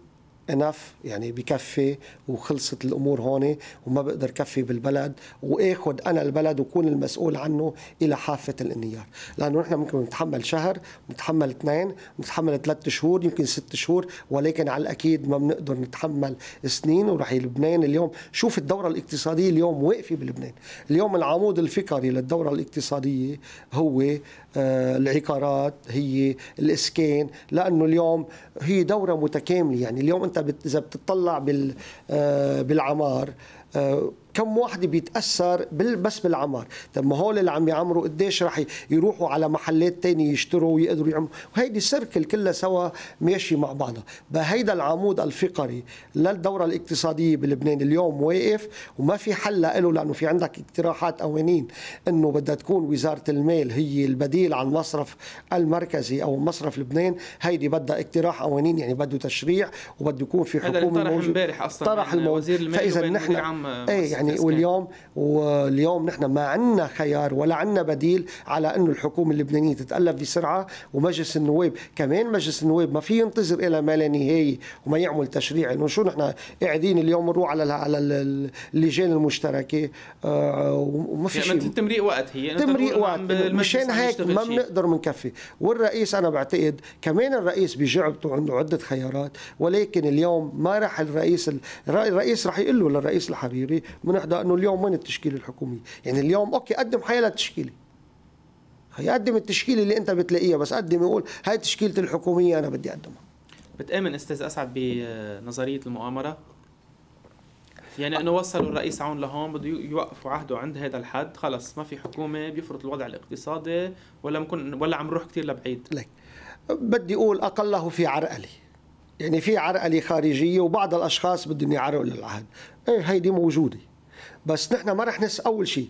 انف يعني بكفي وخلصت الامور هون وما بقدر كفي بالبلد واخذ انا البلد وكون المسؤول عنه الى حافه الانهيار لانه نحن ممكن نتحمل شهر نتحمل اثنين نتحمل ثلاث شهور يمكن ست شهور ولكن على الاكيد ما بنقدر نتحمل سنين وراح لبنان اليوم شوف الدوره الاقتصاديه اليوم واقفه بلبنان اليوم العمود الفكري للدوره الاقتصاديه هو آه، العقارات هي الاسكان لانه اليوم هي دوره متكامله يعني اليوم انت انت اذا بتطلع آه، بالعمار آه، كم واحد بيتاثر بس بالعمر طب ما هول اللي عم يعمروا قديش رح يروحوا على محلات تانية يشتروا ويقدروا يعملوا وهيدي سيركل كلها سوا ماشي مع بعضها بهيدا العمود الفقري للدوره الاقتصاديه بلبنان اليوم واقف وما في حل له لانه في عندك اقتراحات قوانين انه بدها تكون وزاره المال هي البديل عن المصرف المركزي او مصرف لبنان هيدي بدها اقتراح قوانين يعني بده تشريع وبده يكون في حكومه هذا طرح امبارح اصلا طرح الموازير المال فاذا نحن ايه يعني يعني واليوم واليوم نحن ما عندنا خيار ولا عندنا بديل على انه الحكومه اللبنانيه تتالف بسرعه ومجلس النواب كمان مجلس النواب ما في ينتظر الى ما لا نهايه وما يعمل تشريع انه شو نحن قاعدين اليوم نروح على على اللجان المشتركه آه، وما في يعني شيء تمريق وقت هي تمريق وقت نعم مشان هيك ما بنقدر بنكفي والرئيس انا بعتقد كمان الرئيس بجعبته عنده عده خيارات ولكن اليوم ما راح الرئيس الرئيس راح يقول له للرئيس الحريري من ونحضر انه اليوم وين التشكيله الحكوميه؟ يعني اليوم اوكي قدم حيلا هي قدم التشكيله اللي انت بتلاقيها بس قدم يقول هاي تشكيلتي الحكوميه انا بدي اقدمها بتامن استاذ اسعد بنظريه المؤامره يعني انه وصلوا الرئيس عون لهون بده يوقفوا عهده عند هذا الحد خلص ما في حكومه بيفرط الوضع الاقتصادي ولا ممكن ولا عم نروح كثير لبعيد لك بدي اقول اقله في عرقله يعني في عرقله خارجيه وبعض الاشخاص بدهم يعرقلوا العهد ايه هيدي موجوده بس نحن ما رح نس اول شيء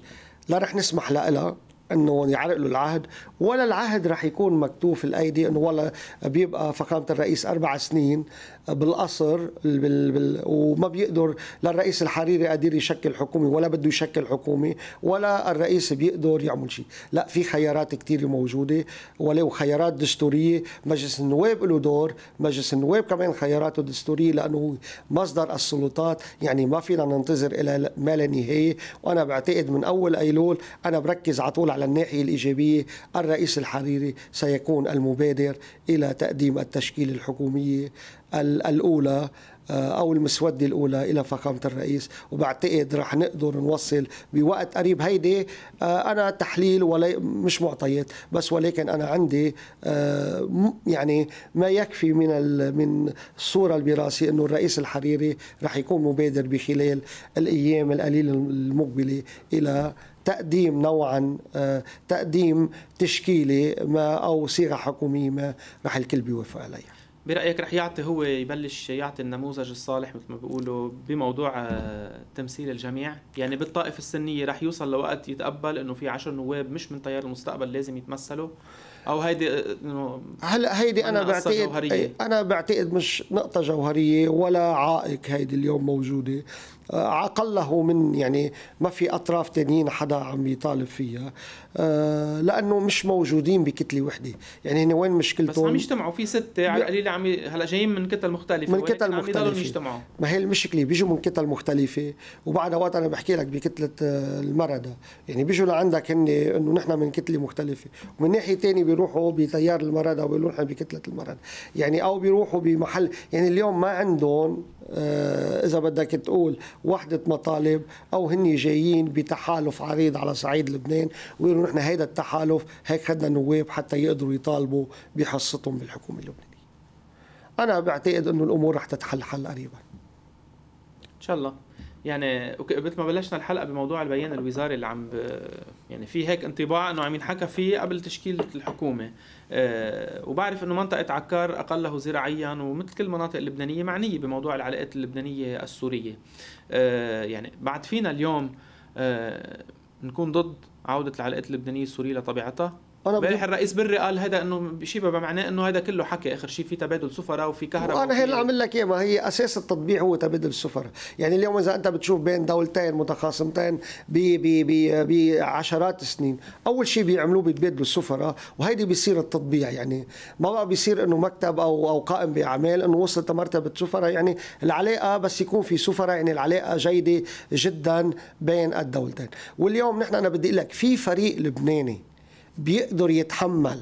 لا رح نسمح لها انه يعرق له العهد ولا العهد رح يكون مكتوف الايدي انه والله بيبقى فخامه الرئيس اربع سنين بالقصر بال بال وما بيقدر لا الرئيس الحريري قادر يشكل حكومه ولا بده يشكل حكومه ولا الرئيس بيقدر يعمل شيء لا في خيارات كثير موجوده ولو خيارات دستوريه مجلس النواب له دور مجلس النواب كمان خياراته دستوريه لانه مصدر السلطات يعني ما فينا ننتظر الى ما لا نهايه وانا بعتقد من اول ايلول انا بركز على طول على الناحية الإيجابية الرئيس الحريري سيكون المبادر إلى تقديم التشكيل الحكومية الأولى آه، أو المسودة الأولى إلى فخامة الرئيس وبعتقد رح نقدر نوصل بوقت قريب هيدي آه، أنا تحليل ولي مش معطيات بس ولكن أنا عندي آه، يعني ما يكفي من من الصورة اللي براسي أنه الرئيس الحريري رح يكون مبادر بخلال الأيام القليلة المقبلة إلى تقديم نوعا آه، تقديم تشكيلة ما أو صيغة حكومية ما رح الكل بيوافق عليها برايك رح يعطي هو يبلش يعطي النموذج الصالح مثل ما بيقولوا بموضوع آه، تمثيل الجميع يعني بالطائفه السنيه رح يوصل لوقت يتقبل انه في 10 نواب مش من تيار المستقبل لازم يتمثلوا او هيدي آه، انه هلا هيدي انا بعتقد جوهرية. انا بعتقد مش نقطه جوهريه ولا عائق هيدي اليوم موجوده اقله من يعني ما في اطراف تانيين حدا عم يطالب فيها آه، لانه مش موجودين بكتله وحده يعني هن وين مشكلتهم بس عم يجتمعوا في سته على القليله عم هلا جايين من كتل مختلفه من كتل مختلفه عم ما هي المشكله بيجوا من كتل مختلفه وبعدها وقت انا بحكي لك بكتله آه، المرضى يعني بيجوا لعندك هن انه نحن من كتله مختلفه ومن ناحيه ثانيه بيروحوا بتيار المرضى وبيقولوا نحن بكتله المردة يعني او بيروحوا بمحل يعني اليوم ما عندهم آه، اذا بدك تقول وحده مطالب او هن جايين بتحالف عريض على صعيد لبنان ويقولوا نحن احنا هيدا التحالف هيك خدنا النواب حتى يقدروا يطالبوا بحصتهم بالحكومه اللبنانيه. انا بعتقد انه الامور رح تتحل حل قريبا. ان شاء الله. يعني مثل ما بلشنا الحلقه بموضوع البيان الوزاري اللي عم ب... يعني في هيك انطباع انه عم ينحكى فيه قبل تشكيل الحكومه أه وبعرف انه منطقه عكار اقله زراعيا ومثل كل المناطق اللبنانيه معنيه بموضوع العلاقات اللبنانيه السوريه أه يعني بعد فينا اليوم أه نكون ضد عودة العلاقات اللبنانية السورية لطبيعتها انا امبارح الرئيس بري قال هذا انه شيء معناه انه هذا كله حكي اخر شيء في تبادل سفراء وفي كهرباء وانا هي اللي عم لك اياه ما هي اساس التطبيع هو تبادل السفراء يعني اليوم اذا انت بتشوف بين دولتين متخاصمتين ب ب ب بعشرات السنين اول شيء بيعملوه بيتبادلوا السفراء وهيدي بيصير التطبيع يعني ما بقى بيصير انه مكتب او او قائم باعمال انه وصل لمرتبه سفراء يعني العلاقه بس يكون في سفراء يعني العلاقه جيده جدا بين الدولتين واليوم نحن انا بدي اقول لك في فريق لبناني بيقدر يتحمل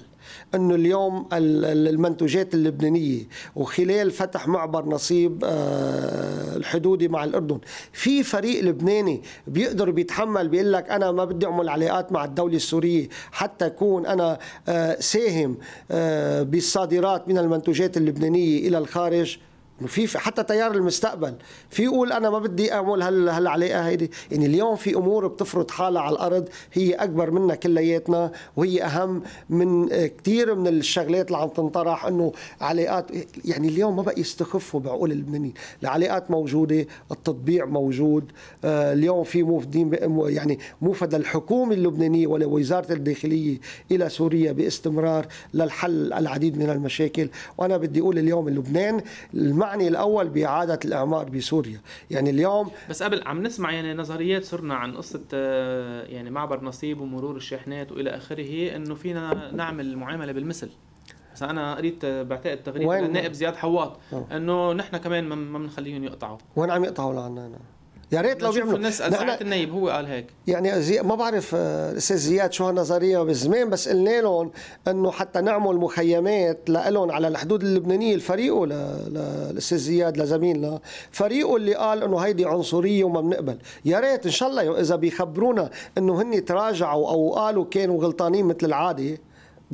انه اليوم المنتوجات اللبنانيه وخلال فتح معبر نصيب آه، الحدودي مع الاردن في فريق لبناني بيقدر بيتحمل بيقول لك انا ما بدي اعمل علاقات مع الدوله السوريه حتى اكون انا آه، ساهم آه، بالصادرات من المنتوجات اللبنانيه الى الخارج في حتى تيار المستقبل في يقول انا ما بدي اعمل هال هالعلاقه هيدي يعني اليوم في امور بتفرض حالها على الارض هي اكبر منا كلياتنا وهي اهم من آه، كثير من الشغلات اللي عم تنطرح انه علاقات يعني اليوم ما بقى يستخفوا بعقول اللبنانيين العلاقات موجوده التطبيع موجود آه، اليوم في موفدين يعني موفد الحكومه اللبنانيه ولا وزاره الداخليه الى سوريا باستمرار للحل العديد من المشاكل وانا بدي اقول اليوم لبنان المعني الاول باعاده الاعمار بسوريا يعني اليوم بس قبل عم نسمع يعني نظريات صرنا عن قصه آه، يعني معبر نصيب ومرور الشاحنات والى اخره انه فينا نعمل معامله بالمثل بس انا قريت آه، بعتقد تغريده النائب زياد حواط آه. انه نحن كمان ما بنخليهم يقطعوا وين عم يقطعوا لعنا يا ريت لو بيعملوا الناس ازعت النايب هو قال هيك يعني زي ما بعرف آه، الاستاذ زياد شو هالنظريه بالزمان بس قلنا لهم انه حتى نعمل مخيمات لهم على الحدود اللبنانيه الفريق للاستاذ زياد لزميلنا فريقه اللي قال انه هيدي عنصريه وما بنقبل يا ريت ان شاء الله اذا بيخبرونا انه هن تراجعوا او قالوا كانوا غلطانين مثل العاده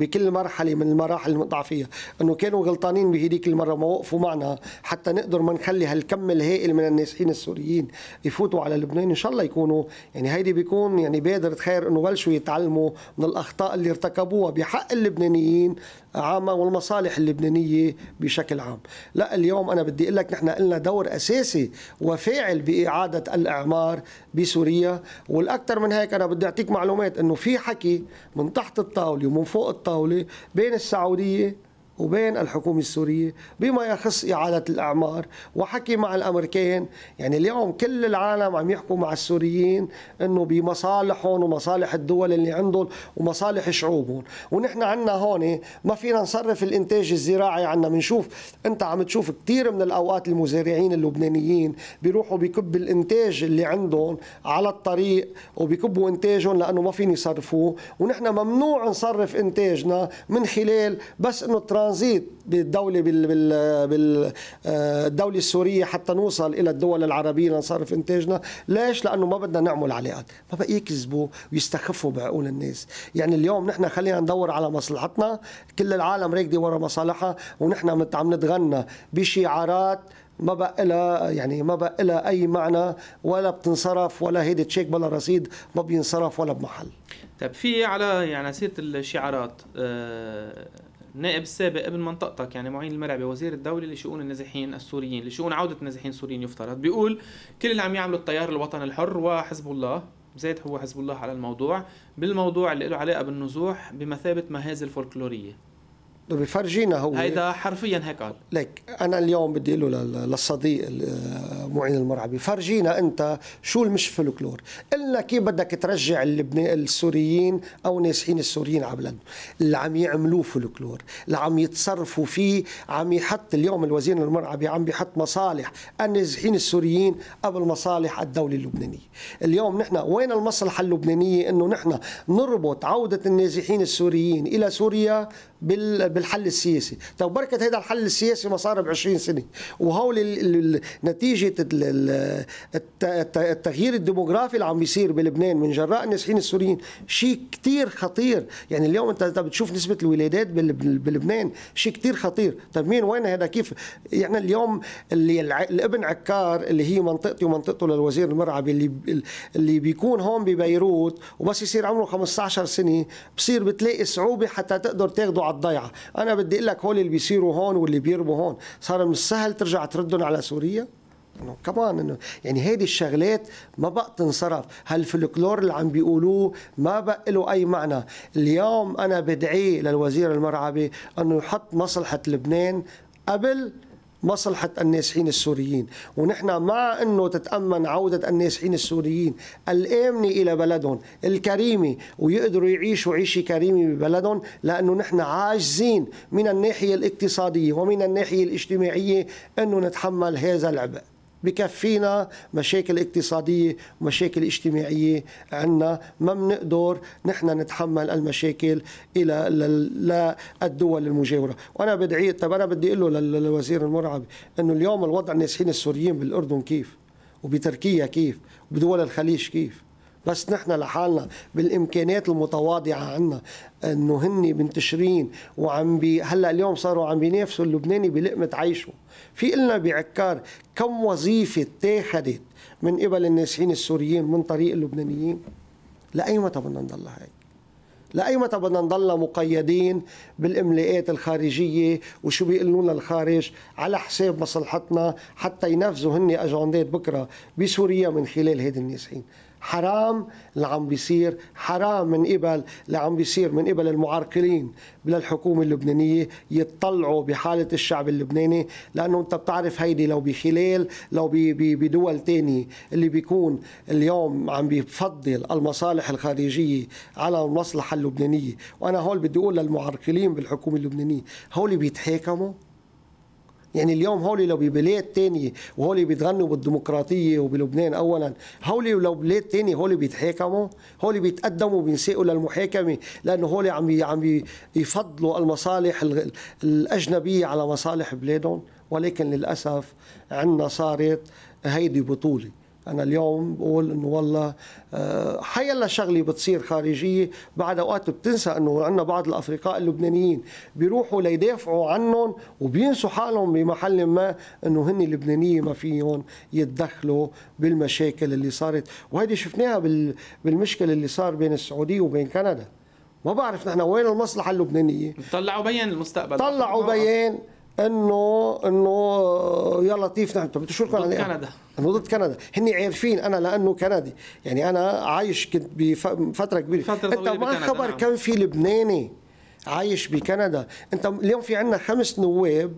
بكل مرحله من المراحل المضاعفيه انه كانوا غلطانين بهديك المره ما وقفوا معنا حتى نقدر ما نخلي هالكم الهائل من النازحين السوريين يفوتوا على لبنان ان شاء الله يكونوا يعني هيدي بيكون يعني بادره خير انه بلشوا يتعلموا من الاخطاء اللي ارتكبوها بحق اللبنانيين عامة والمصالح اللبنانية بشكل عام لا اليوم أنا بدي أقول لك نحن لنا دور أساسي وفاعل بإعادة الإعمار بسوريا والأكثر من هيك أنا بدي أعطيك معلومات أنه في حكي من تحت الطاولة ومن فوق الطاولة بين السعودية وبين الحكومة السورية بما يخص إعادة الأعمار وحكي مع الأمريكان يعني اليوم كل العالم عم يحكوا مع السوريين أنه بمصالحهم ومصالح الدول اللي عندهم ومصالح شعوبهم ونحن عنا هون ما فينا نصرف الإنتاج الزراعي عنا بنشوف أنت عم تشوف كثير من الأوقات المزارعين اللبنانيين بيروحوا بكب الإنتاج اللي عندهم على الطريق وبكبوا إنتاجهم لأنه ما فين يصرفوه ونحن ممنوع نصرف إنتاجنا من خلال بس أنه ترانس ترانزيت بالدولة بالدولة آه، السورية حتى نوصل إلى الدول العربية لنصرف إنتاجنا ليش؟ لأنه ما بدنا نعمل علاقات ما بقى يكذبوا ويستخفوا بعقول الناس يعني اليوم نحن خلينا ندور على مصلحتنا كل العالم راكدة ورا مصالحها ونحن عم نتغنى بشعارات ما بقى لها يعني ما بقى لها اي معنى ولا بتنصرف ولا هيدي تشيك بلا رصيد ما بينصرف ولا بمحل طيب في على يعني سيره الشعارات أه نائب السابق ابن منطقتك يعني معين المرعبي وزير الدوله لشؤون النازحين السوريين لشؤون عوده النازحين السوريين يفترض بيقول كل اللي عم يعملوا التيار الوطني الحر وحزب الله زيد هو حزب الله على الموضوع بالموضوع اللي له علاقه بالنزوح بمثابه مهازل فولكلوريه بده بفرجينا هو هيدا حرفيا هيك قال ليك انا اليوم بدي اقول له للصديق معين المرعبي فرجينا انت شو المش فلكلور قلنا كيف بدك ترجع اللبنان السوريين او نازحين السوريين على بلدهم اللي عم يعملوه فلكلور اللي عم يتصرفوا فيه عم يحط اليوم الوزير المرعبي عم بيحط مصالح النازحين السوريين قبل مصالح الدوله اللبنانيه اليوم نحن وين المصلحه اللبنانيه انه نحن نربط عوده النازحين السوريين الى سوريا بال بالحل السياسي طب بركة هذا الحل السياسي ما صار ب 20 سنة وهو نتيجة التغيير الديموغرافي اللي عم يصير بلبنان من جراء النازحين السوريين شيء كتير خطير يعني اليوم انت بتشوف نسبة الولادات بلبنان شيء كتير خطير طب مين وين هذا كيف يعني اليوم اللي الابن عكار اللي هي منطقتي ومنطقته للوزير المرعبي اللي اللي بيكون هون ببيروت وبس يصير عمره 15 سنة بصير بتلاقي صعوبة حتى تقدر تاخده على الضيعة انا بدي اقول لك هول اللي بيصيروا هون واللي بيربوا هون صار من السهل ترجع تردهم على سوريا انه كمان انه يعني هيدي الشغلات ما بقى تنصرف، هالفلكلور اللي عم بيقولوه ما بقى له اي معنى، اليوم انا بدعي للوزير المرعبي انه يحط مصلحه لبنان قبل مصلحة النازحين السوريين ونحن مع أنه تتأمن عودة النازحين السوريين الآمنة إلى بلدهم الكريمة ويقدروا يعيشوا عيشة كريمة ببلدهم لأنه نحن عاجزين من الناحية الاقتصادية ومن الناحية الاجتماعية أنه نتحمل هذا العبء بكفينا مشاكل اقتصادية ومشاكل اجتماعية عنا ما بنقدر نحن نتحمل المشاكل إلى للدول المجاورة وأنا بدعي طب أنا بدي أقول له للوزير المرعب أنه اليوم الوضع النازحين السوريين بالأردن كيف وبتركيا كيف وبدول الخليج كيف بس نحن لحالنا بالامكانيات المتواضعه عنا انه هن منتشرين وعم بي هلا اليوم صاروا عم بينافسوا اللبناني بلقمه عيشه في إلنا بعكار كم وظيفه اتاخذت من قبل النازحين السوريين من طريق اللبنانيين لاي متى بدنا نضل هيك لاي متى بدنا نضل مقيدين بالاملاءات الخارجيه وشو بيقولوا لنا الخارج على حساب مصلحتنا حتى ينفذوا هن اجندات بكره بسوريا من خلال هيدي النازحين حرام اللي عم بيصير حرام من قبل اللي عم بيصير من قبل المعرقلين للحكومة اللبنانية يتطلعوا بحالة الشعب اللبناني لأنه أنت بتعرف هيدي لو بخلال لو بدول تانية اللي بيكون اليوم عم بيفضل المصالح الخارجية على المصلحة اللبنانية وأنا هول بدي أقول للمعرقلين بالحكومة اللبنانية هول بيتحاكموا يعني اليوم هولي لو ببلاد تانية وهولي بيتغنوا بالديمقراطية وبلبنان أولا هولي لو بلاد تانية هولي بيتحاكموا هولي بيتقدموا وبينساقوا للمحاكمة لأنه هولي عم عم يفضلوا المصالح الأجنبية على مصالح بلادهم ولكن للأسف عندنا صارت هيدي بطولة انا اليوم بقول انه والله آه، حيلا شغله بتصير خارجيه بعد اوقات بتنسى انه عندنا بعض الافرقاء اللبنانيين بيروحوا ليدافعوا عنهم وبينسوا حالهم بمحل ما انه هن اللبنانيه ما فيهم يتدخلوا بالمشاكل اللي صارت وهيدي شفناها بالمشكله اللي صار بين السعوديه وبين كندا ما بعرف نحن وين المصلحه اللبنانيه طلعوا بيان المستقبل طلعوا بيان انه انه يا لطيف نعم طب شو ضد يعني كندا ضد كندا هن عارفين انا لانه كندي يعني انا عايش كنت بفتره كبيره فترة انت ما خبر نعم. كم في لبناني عايش بكندا انت اليوم في عندنا خمس نواب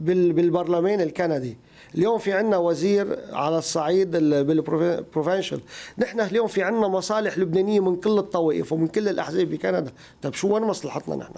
بالبرلمان الكندي اليوم في عندنا وزير على الصعيد بالبروفينشال نحن اليوم في عندنا مصالح لبنانيه من كل الطوائف ومن كل الاحزاب بكندا طيب شو وين مصلحتنا نحن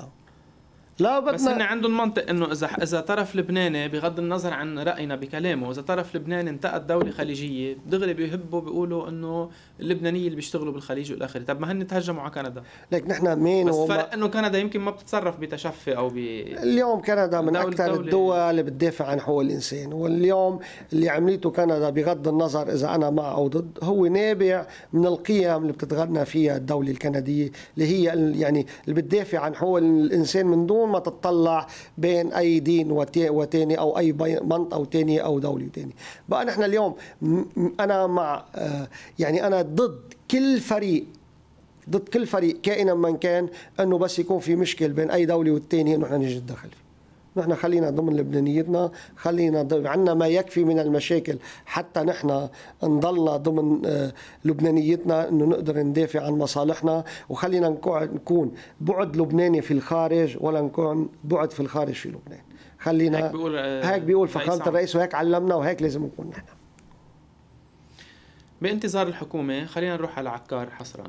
لا بدنا بس هن عندهم منطق انه اذا اذا طرف لبناني بغض النظر عن راينا بكلامه اذا طرف لبناني انتقد دوله خليجيه دغري بيهبوا بيقولوا انه اللبنانيه اللي بيشتغلوا بالخليج والى اخره طب ما هن تهجموا على كندا لك نحن مين بس وما... فرق انه كندا يمكن ما بتتصرف بتشفي او ب اليوم كندا من اكثر دولة... الدول اللي بتدافع عن حقوق الانسان واليوم اللي عملته كندا بغض النظر اذا انا مع او ضد هو نابع من القيم اللي بتتغنى فيها الدوله الكنديه اللي هي يعني اللي بتدافع عن حقوق الانسان من دون ما تتطلع بين اي دين وتاني او اي منطقه تاني او دوله وتانية بقى نحن اليوم انا مع آه، يعني انا ضد كل فريق ضد كل فريق كائنا من كان انه بس يكون في مشكل بين اي دوله والتانية انه نحن نجي نتدخل فيه نحن خلينا ضمن لبنانيتنا خلينا عندنا ما يكفي من المشاكل حتى نحن نضلنا ضمن آه، لبنانيتنا انه نقدر ندافع عن مصالحنا وخلينا نكون بعد لبناني في الخارج ولا نكون بعد في الخارج في لبنان خلينا هيك بيقول آه، هيك بيقول فخامه الرئيس وهيك علمنا وهيك لازم نكون نحن بانتظار الحكومه خلينا نروح على عكار حصرا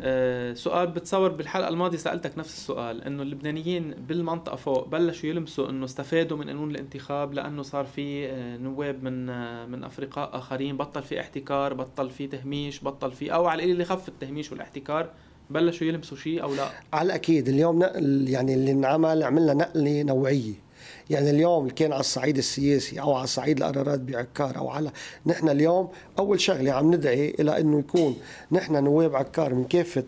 آه، سؤال بتصور بالحلقه الماضيه سالتك نفس السؤال انه اللبنانيين بالمنطقه فوق بلشوا يلمسوا انه استفادوا من قانون الانتخاب لانه صار في آه، نواب من آه، من افرقاء اخرين بطل في احتكار بطل في تهميش بطل في او على القليل خف التهميش والاحتكار بلشوا يلمسوا شيء او لا على الاكيد اليوم نقل يعني اللي انعمل عملنا نقله نوعيه يعني اليوم اللي كان على الصعيد السياسي او على صعيد القرارات بعكار او على نحن اليوم اول شغله عم ندعي الى انه يكون نحن نواب عكار من كافه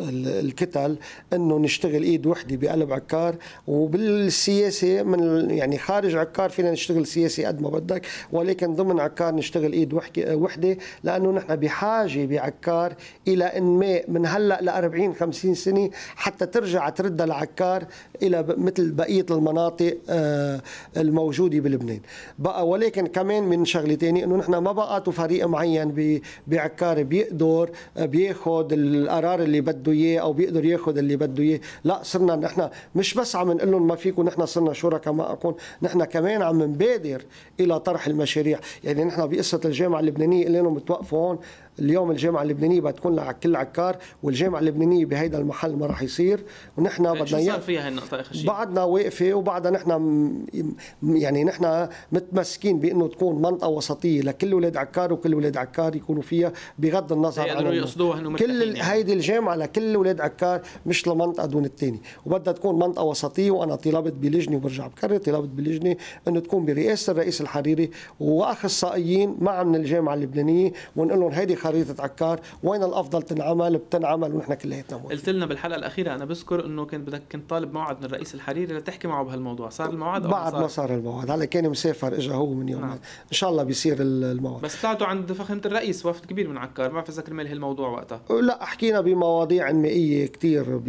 الكتل انه نشتغل ايد وحده بقلب عكار وبالسياسه من يعني خارج عكار فينا نشتغل سياسي قد ما بدك ولكن ضمن عكار نشتغل ايد وحده لانه نحن بحاجه بعكار الى انماء من هلا ل 40 50 سنه حتى ترجع تردها لعكار الى مثل بقيه المناطق آه، الموجوده بلبنان بقى ولكن كمان من شغله ثانيه انه نحن ما بقى فريق معين بعكار بيقدر آه، بياخذ القرار اللي بده بده اياه او بيقدر ياخذ اللي بده اياه لا صرنا نحن مش بس عم نقول لهم ما فيكم نحن صرنا شركاء معكم نحن كمان عم نبادر الى طرح المشاريع يعني نحن بقصه الجامعه اللبنانيه قلنا لهم توقفوا هون اليوم الجامعه اللبنانيه بتكون على كل عكار والجامعه اللبنانيه بهيدا المحل ما راح يصير ونحن بدنا شو صار فيها هالنقطه اخر شيء؟ بعدنا واقفه وبعدنا نحن يعني نحن متمسكين بانه تكون منطقه وسطيه لكل اولاد عكار وكل اولاد عكار يكونوا فيها بغض النظر يعني عن يقصدوها انه كل يعني. هيدي الجامعه لكل اولاد عكار مش لمنطقه دون الثانيه وبدها تكون منطقه وسطيه وانا طلبت بلجنه وبرجع بكرر طلبت بلجنه انه تكون برئاسه الرئيس الحريري واخصائيين مع من الجامعه اللبنانيه ونقول لهم هيدي خريطه عكار وين الافضل تنعمل بتنعمل ونحن كلياتنا قلت لنا بالحلقه الاخيره انا بذكر انه كنت بدك كنت طالب موعد من الرئيس الحريري لتحكي معه بهالموضوع صار الموعد أو بعد ما صار الموعد هلا كان مسافر اجى هو من يوم نعم. ان شاء الله بيصير الموعد بس طلعتوا عند فخامه الرئيس وفد كبير من عكار ما في ذكر هالموضوع وقتها لا حكينا بمواضيع انمائيه كثير ب...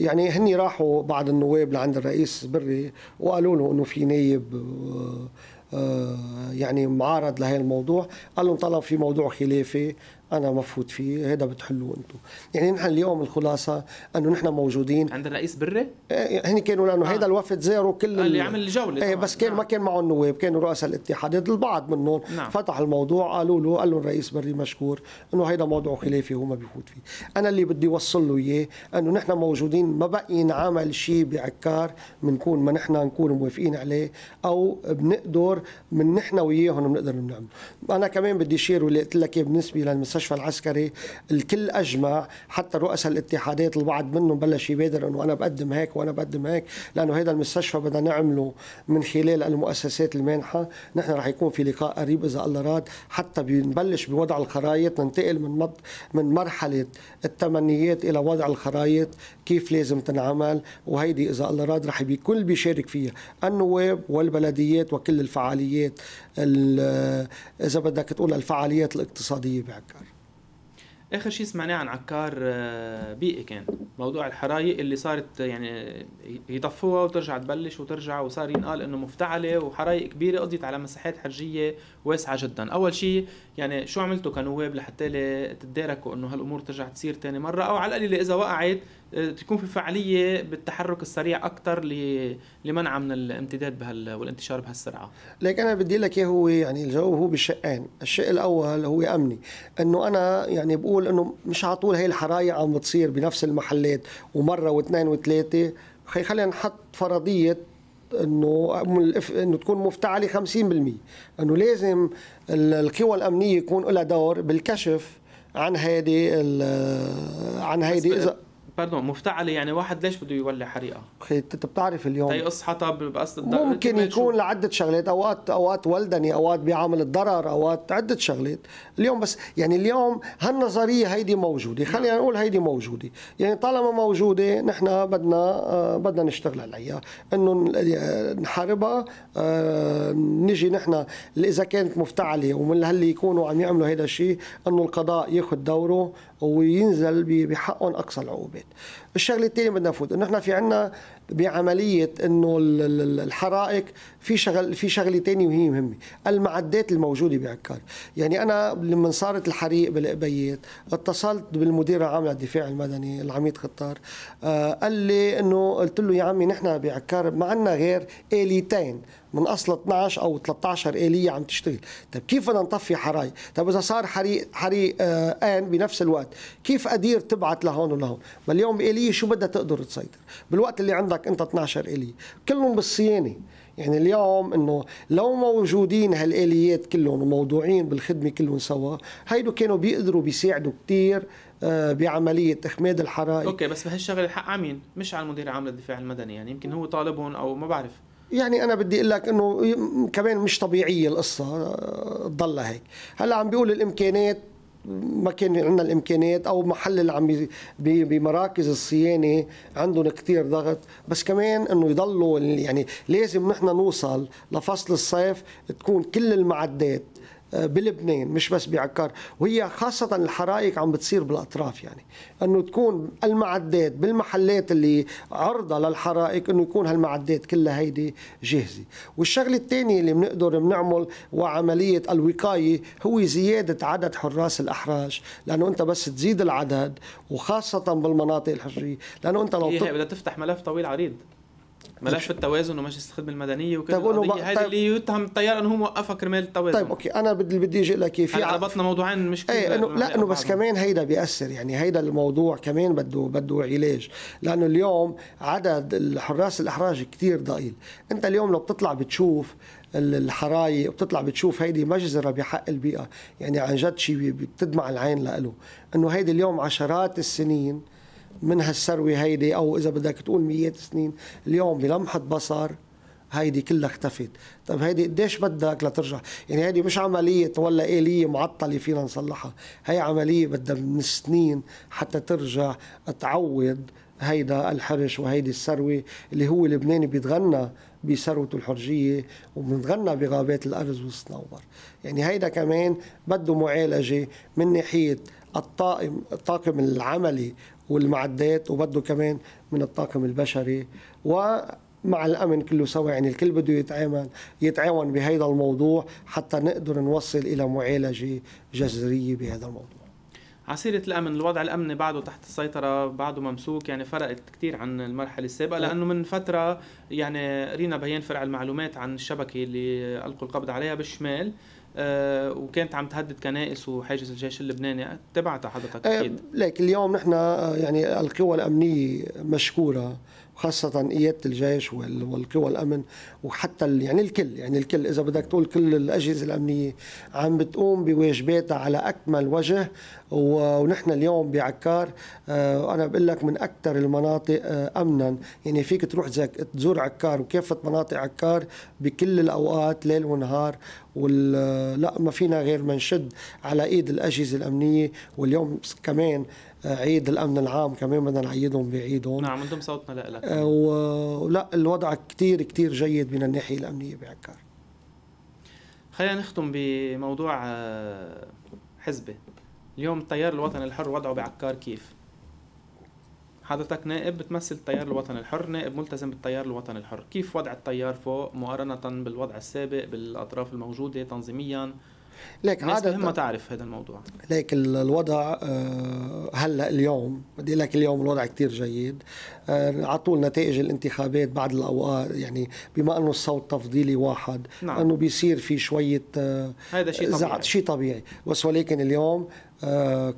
يعني هني راحوا بعض النواب لعند الرئيس بري وقالوا له انه في نايب آه، يعني معارض لهذا الموضوع قال لهم طلب في موضوع خلافي انا مفوت فيه هذا بتحلوه انتم يعني نحن اليوم الخلاصه انه نحن موجودين عند الرئيس بري إيه، إيه، هن كانوا لانه آه. الوفد زاروا كل اللي عمل الجوله ايه بس كان نعم. ما كان معه النواب كانوا رؤساء الاتحادات البعض منهم نعم. فتح الموضوع قالوا له قال له الرئيس بري مشكور انه هذا موضوع خلافي هو ما بيفوت فيه انا اللي بدي اوصل له اياه انه نحن موجودين ما بقي نعمل شيء بعكار بنكون ما نحن نكون موافقين عليه او بنقدر من نحن وياهم بنقدر نعمله انا كمان بدي شير واللي قلت لك بالنسبه لل المستشفى العسكري الكل اجمع حتى رؤساء الاتحادات البعض منهم بلش يبادر انه انا بقدم هيك وانا بقدم هيك لانه هذا المستشفى بدنا نعمله من خلال المؤسسات المانحه نحن رح يكون في لقاء قريب اذا الله راد حتى بنبلش بوضع الخرائط ننتقل من مط... من مرحله التمنيات الى وضع الخرائط كيف لازم تنعمل وهيدي اذا الله راد رح بكل بيشارك فيها النواب والبلديات وكل الفعاليات اذا بدك تقول الفعاليات الاقتصاديه بعكار اخر شيء سمعناه عن عكار آه، بيئي كان موضوع الحرايق اللي صارت يعني يطفوها وترجع تبلش وترجع وصار ينقال انه مفتعله وحرايق كبيره قضيت على مساحات حرجيه واسعه جدا اول شيء يعني شو عملتوا كنواب لحتى تتداركوا انه هالامور ترجع تصير تاني مره او على القليله اذا وقعت آه، تكون في فعاليه بالتحرك السريع اكثر لمنعها من الامتداد بهال والانتشار بهالسرعه. لكن انا بدي لك اياه هو يعني الجواب هو بالشقين، الشق الاول هو امني، انه انا يعني بقول انه مش على طول هي الحرايق عم بتصير بنفس المحلات ومره واثنين وثلاثه، خلينا نحط فرضيه انه انه تكون مفتعله 50% انه لازم القوى الامنيه يكون لها دور بالكشف عن هيدي عن هيدي اذا باردون مفتعله يعني واحد ليش بده يولي حريقه؟ اخي انت بتعرف اليوم تيقص طيب، حطب بقصد ممكن يكون لعده شغلات اوقات اوقات ولدني اوقات بيعامل الضرر اوقات عده شغلات اليوم بس يعني اليوم هالنظريه هيدي موجوده خلينا نعم. نقول هيدي موجوده يعني طالما موجوده نحن بدنا آه بدنا نشتغل عليها انه آه، نحاربها آه نجي نحن اذا كانت مفتعله ومن اللي يكونوا عم يعملوا هذا الشيء انه القضاء ياخذ دوره وينزل بحقهم اقصى العقوبات الشغله الثانيه بدنا نفوت انه نحن في عنا بعمليه انه الحرائق في شغل في شغله ثانيه وهي مهمه المعدات الموجوده بعكار يعني انا لما صارت الحريق بالقبيات اتصلت بالمدير العام للدفاع المدني العميد خطار آه، قال لي انه قلت له يا عمي نحن بعكار ما عندنا غير اليتين من اصل 12 او 13 اليه عم تشتغل طيب كيف بدنا نطفي حرايق طيب اذا صار حريق حريق آه، ان بنفس الوقت كيف ادير تبعت لهون ولهون ما اليوم اليه شو بدها تقدر تسيطر بالوقت اللي عندك انت 12 اليه كلهم بالصيانه يعني اليوم انه لو موجودين هالاليات كلهم وموضوعين بالخدمه كلهم سوا هيدو كانوا بيقدروا بيساعدوا كثير آه، بعمليه اخماد الحرائق اوكي بس بهالشغله الحق على مين؟ مش على المدير العام للدفاع المدني يعني يمكن هو طالبهم او ما بعرف يعني انا بدي اقول لك انه كمان مش طبيعيه القصه آه، تضلها هيك هلا عم بيقول الامكانات ما كان عندنا الامكانيات او محل اللي عم بمراكز الصيانه عندهم كثير ضغط بس كمان انه يضلوا يعني لازم نحن نوصل لفصل الصيف تكون كل المعدات آه، بلبنان مش بس بعكار وهي خاصة الحرائق عم بتصير بالأطراف يعني أنه تكون المعدات بالمحلات اللي عرضة للحرائق أنه يكون هالمعدات كلها هيدي جاهزة والشغلة الثانية اللي بنقدر بنعمل وعملية الوقاية هو زيادة عدد حراس الأحراج لأنه أنت بس تزيد العدد وخاصة بالمناطق الحجرية لأنه أنت لو هي إيه، بدها تفتح ملف طويل عريض ملف التوازن ومجلس الخدمه المدنيه وكذا طيب هذا طيب. اللي يتهم الطيار انه هو موقفها كرمال التوازن طيب اوكي انا بدي بدي اجي لك في ربطنا موضوعين مش ايه لا انه بس كمان هيدا بياثر يعني هيدا الموضوع كمان بده بده علاج لانه اليوم عدد الحراس الاحراج كثير ضئيل انت اليوم لو بتطلع بتشوف الحرايق وبتطلع بتشوف هيدي مجزرة بحق البيئة يعني عن جد شيء بتدمع العين له انه هيدي اليوم عشرات السنين من هالثروه هيدي او اذا بدك تقول مئات سنين اليوم بلمحه بصر هيدي كلها اختفت طيب هيدي قديش بدك لترجع يعني هيدي مش عملية ولا آلية معطلة فينا نصلحها هي عملية بدها من سنين حتى ترجع تعوض هيدا الحرش وهيدي الثروة اللي هو لبناني بيتغنى بثروته الحرجية وبنتغنى بغابات الأرز والصنوبر يعني هيدا كمان بده معالجة من ناحية الطاقم الطاقم العملي والمعدات وبده كمان من الطاقم البشري ومع الامن كله سوا يعني الكل بده يتعامل يتعاون بهذا الموضوع حتى نقدر نوصل الى معالجه جذريه بهذا الموضوع عسيرة الأمن الوضع الأمني بعده تحت السيطرة بعده ممسوك يعني فرقت كثير عن المرحلة السابقة نعم. لأنه من فترة يعني رينا بيان فرع المعلومات عن الشبكة اللي ألقوا القبض عليها بالشمال آه، وكانت عم تهدد كنائس وحاجز الجيش اللبناني تبعتها حضرتك آه، اكيد لكن اليوم نحن آه، يعني القوى الامنيه مشكوره خاصة قيادة الجيش والقوى الأمن وحتى يعني الكل يعني الكل إذا بدك تقول كل الأجهزة الأمنية عم بتقوم بواجباتها على أكمل وجه ونحن اليوم بعكار آه، أنا بقول لك من أكثر المناطق آه، أمنا يعني فيك تروح تزور عكار وكافة مناطق عكار بكل الأوقات ليل ونهار ولا ما فينا غير ما نشد على ايد الاجهزه الامنيه واليوم كمان عيد الامن العام كمان بدنا نعيدهم بعيدهم نعم من صوتنا صوتنا لك آه، ولا الوضع كثير كثير جيد من الناحيه الامنيه بعكار خلينا نختم بموضوع آه، حزبه اليوم التيار الوطني الحر وضعه بعكار كيف حضرتك نائب بتمثل التيار الوطني الحر نائب ملتزم بالتيار الوطني الحر كيف وضع التيار فوق مقارنة بالوضع السابق بالأطراف الموجودة تنظيميا ليك عادة ما تعرف هذا الموضوع ليك الوضع آه، هلا اليوم بدي لك اليوم الوضع كتير جيد آه، على طول نتائج الانتخابات بعد الاوقات يعني بما انه الصوت تفضيلي واحد نعم. انه بيصير في شويه آه، هذا شيء طبيعي شيء طبيعي بس ولكن اليوم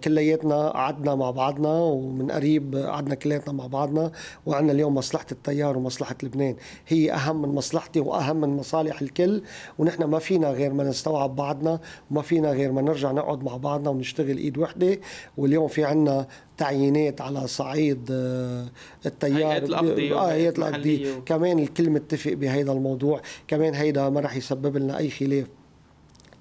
كلياتنا قعدنا مع بعضنا ومن قريب قعدنا كلياتنا مع بعضنا وعندنا اليوم مصلحة التيار ومصلحة لبنان هي أهم من مصلحتي وأهم من مصالح الكل ونحن ما فينا غير ما نستوعب بعضنا وما فينا غير ما نرجع نقعد مع بعضنا ونشتغل إيد وحدة واليوم في عنا تعيينات على صعيد آه، التيار هيئة الأقضية آه، كمان الكل متفق بهذا الموضوع كمان هيدا ما رح يسبب لنا أي خلاف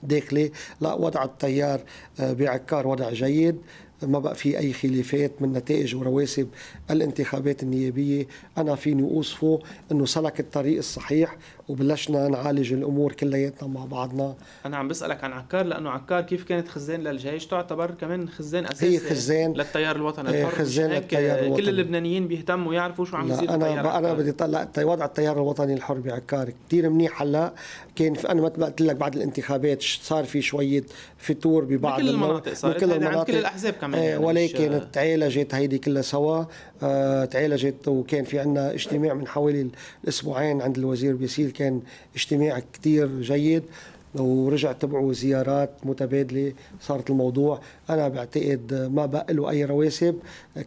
داخلي لا وضع التيار آه، بعكار وضع جيد ما بقى في اي خلافات من نتائج ورواسب الانتخابات النيابيه انا فيني اوصفه انه سلك الطريق الصحيح وبلشنا نعالج الامور كلياتنا مع بعضنا انا عم بسالك عن عكار لانه عكار كيف كانت خزان للجيش تعتبر كمان خزان اساسي هي خزان للتيار الوطني إيه، الحر خزان للتيار الوطني كل اللبنانيين بيهتموا يعرفوا شو عم يصير انا انا بدي اطلع وضع التيار الوطني الحر بعكار كثير منيح هلا كان انا مثل ما قلت لك بعد الانتخابات صار في شويه فتور ببعض بكل المناطق صارت بكل المناطق كل الاحزاب كمان إيه، يعني، ولكن تعالجت هيدي كلها سوا آه، تعالجت وكان في عندنا اجتماع من حوالي الاسبوعين عند الوزير بيسيل كان اجتماع كثير جيد ورجع تبعه زيارات متبادلة صارت الموضوع أنا بعتقد ما بقى له أي رواسب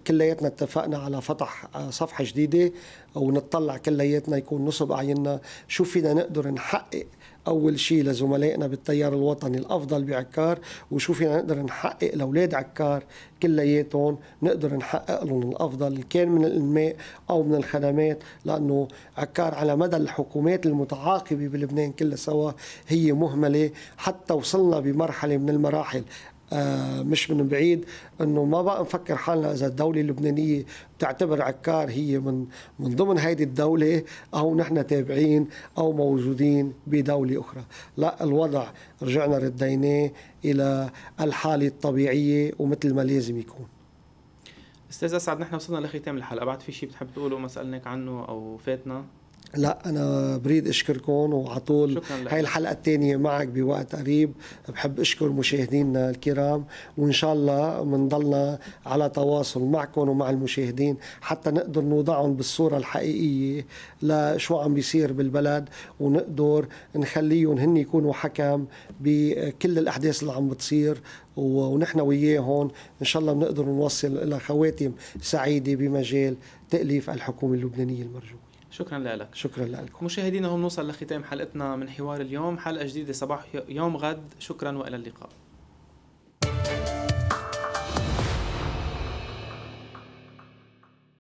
كلياتنا اتفقنا على فتح آه، صفحة جديدة ونطلع كلياتنا يكون نصب أعيننا شو فينا نقدر نحقق اول شيء لزملائنا بالتيار الوطني الافضل بعكار وشو فينا نقدر نحقق لاولاد عكار كلياتهم نقدر نحقق لهم الافضل ان كان من الانماء او من الخدمات لانه عكار على مدى الحكومات المتعاقبه بلبنان كلها سوا هي مهمله حتى وصلنا بمرحله من المراحل آه، مش من بعيد انه ما بقى نفكر حالنا اذا الدوله اللبنانيه بتعتبر عكار هي من من ضمن هيدي الدوله او نحن تابعين او موجودين بدوله اخرى، لا الوضع رجعنا رديناه الى الحاله الطبيعيه ومثل ما لازم يكون. استاذ اسعد نحن وصلنا لختام الحلقه، بعد في شيء بتحب تقوله ما سالناك عنه او فاتنا؟ لا انا بريد اشكركم وعلى طول هاي الحلقه الثانيه معك بوقت قريب بحب اشكر مشاهدينا الكرام وان شاء الله بنضلنا على تواصل معكم ومع المشاهدين حتى نقدر نوضعهم بالصوره الحقيقيه لشو عم بيصير بالبلد ونقدر نخليهم هن يكونوا حكم بكل الاحداث اللي عم بتصير ونحن وياهم ان شاء الله بنقدر نوصل الى خواتم سعيده بمجال تاليف الحكومه اللبنانيه المرجوه شكرا لك شكرا لكم مشاهدينا هم نوصل لختام حلقتنا من حوار اليوم حلقة جديدة صباح يوم غد شكرا وإلى اللقاء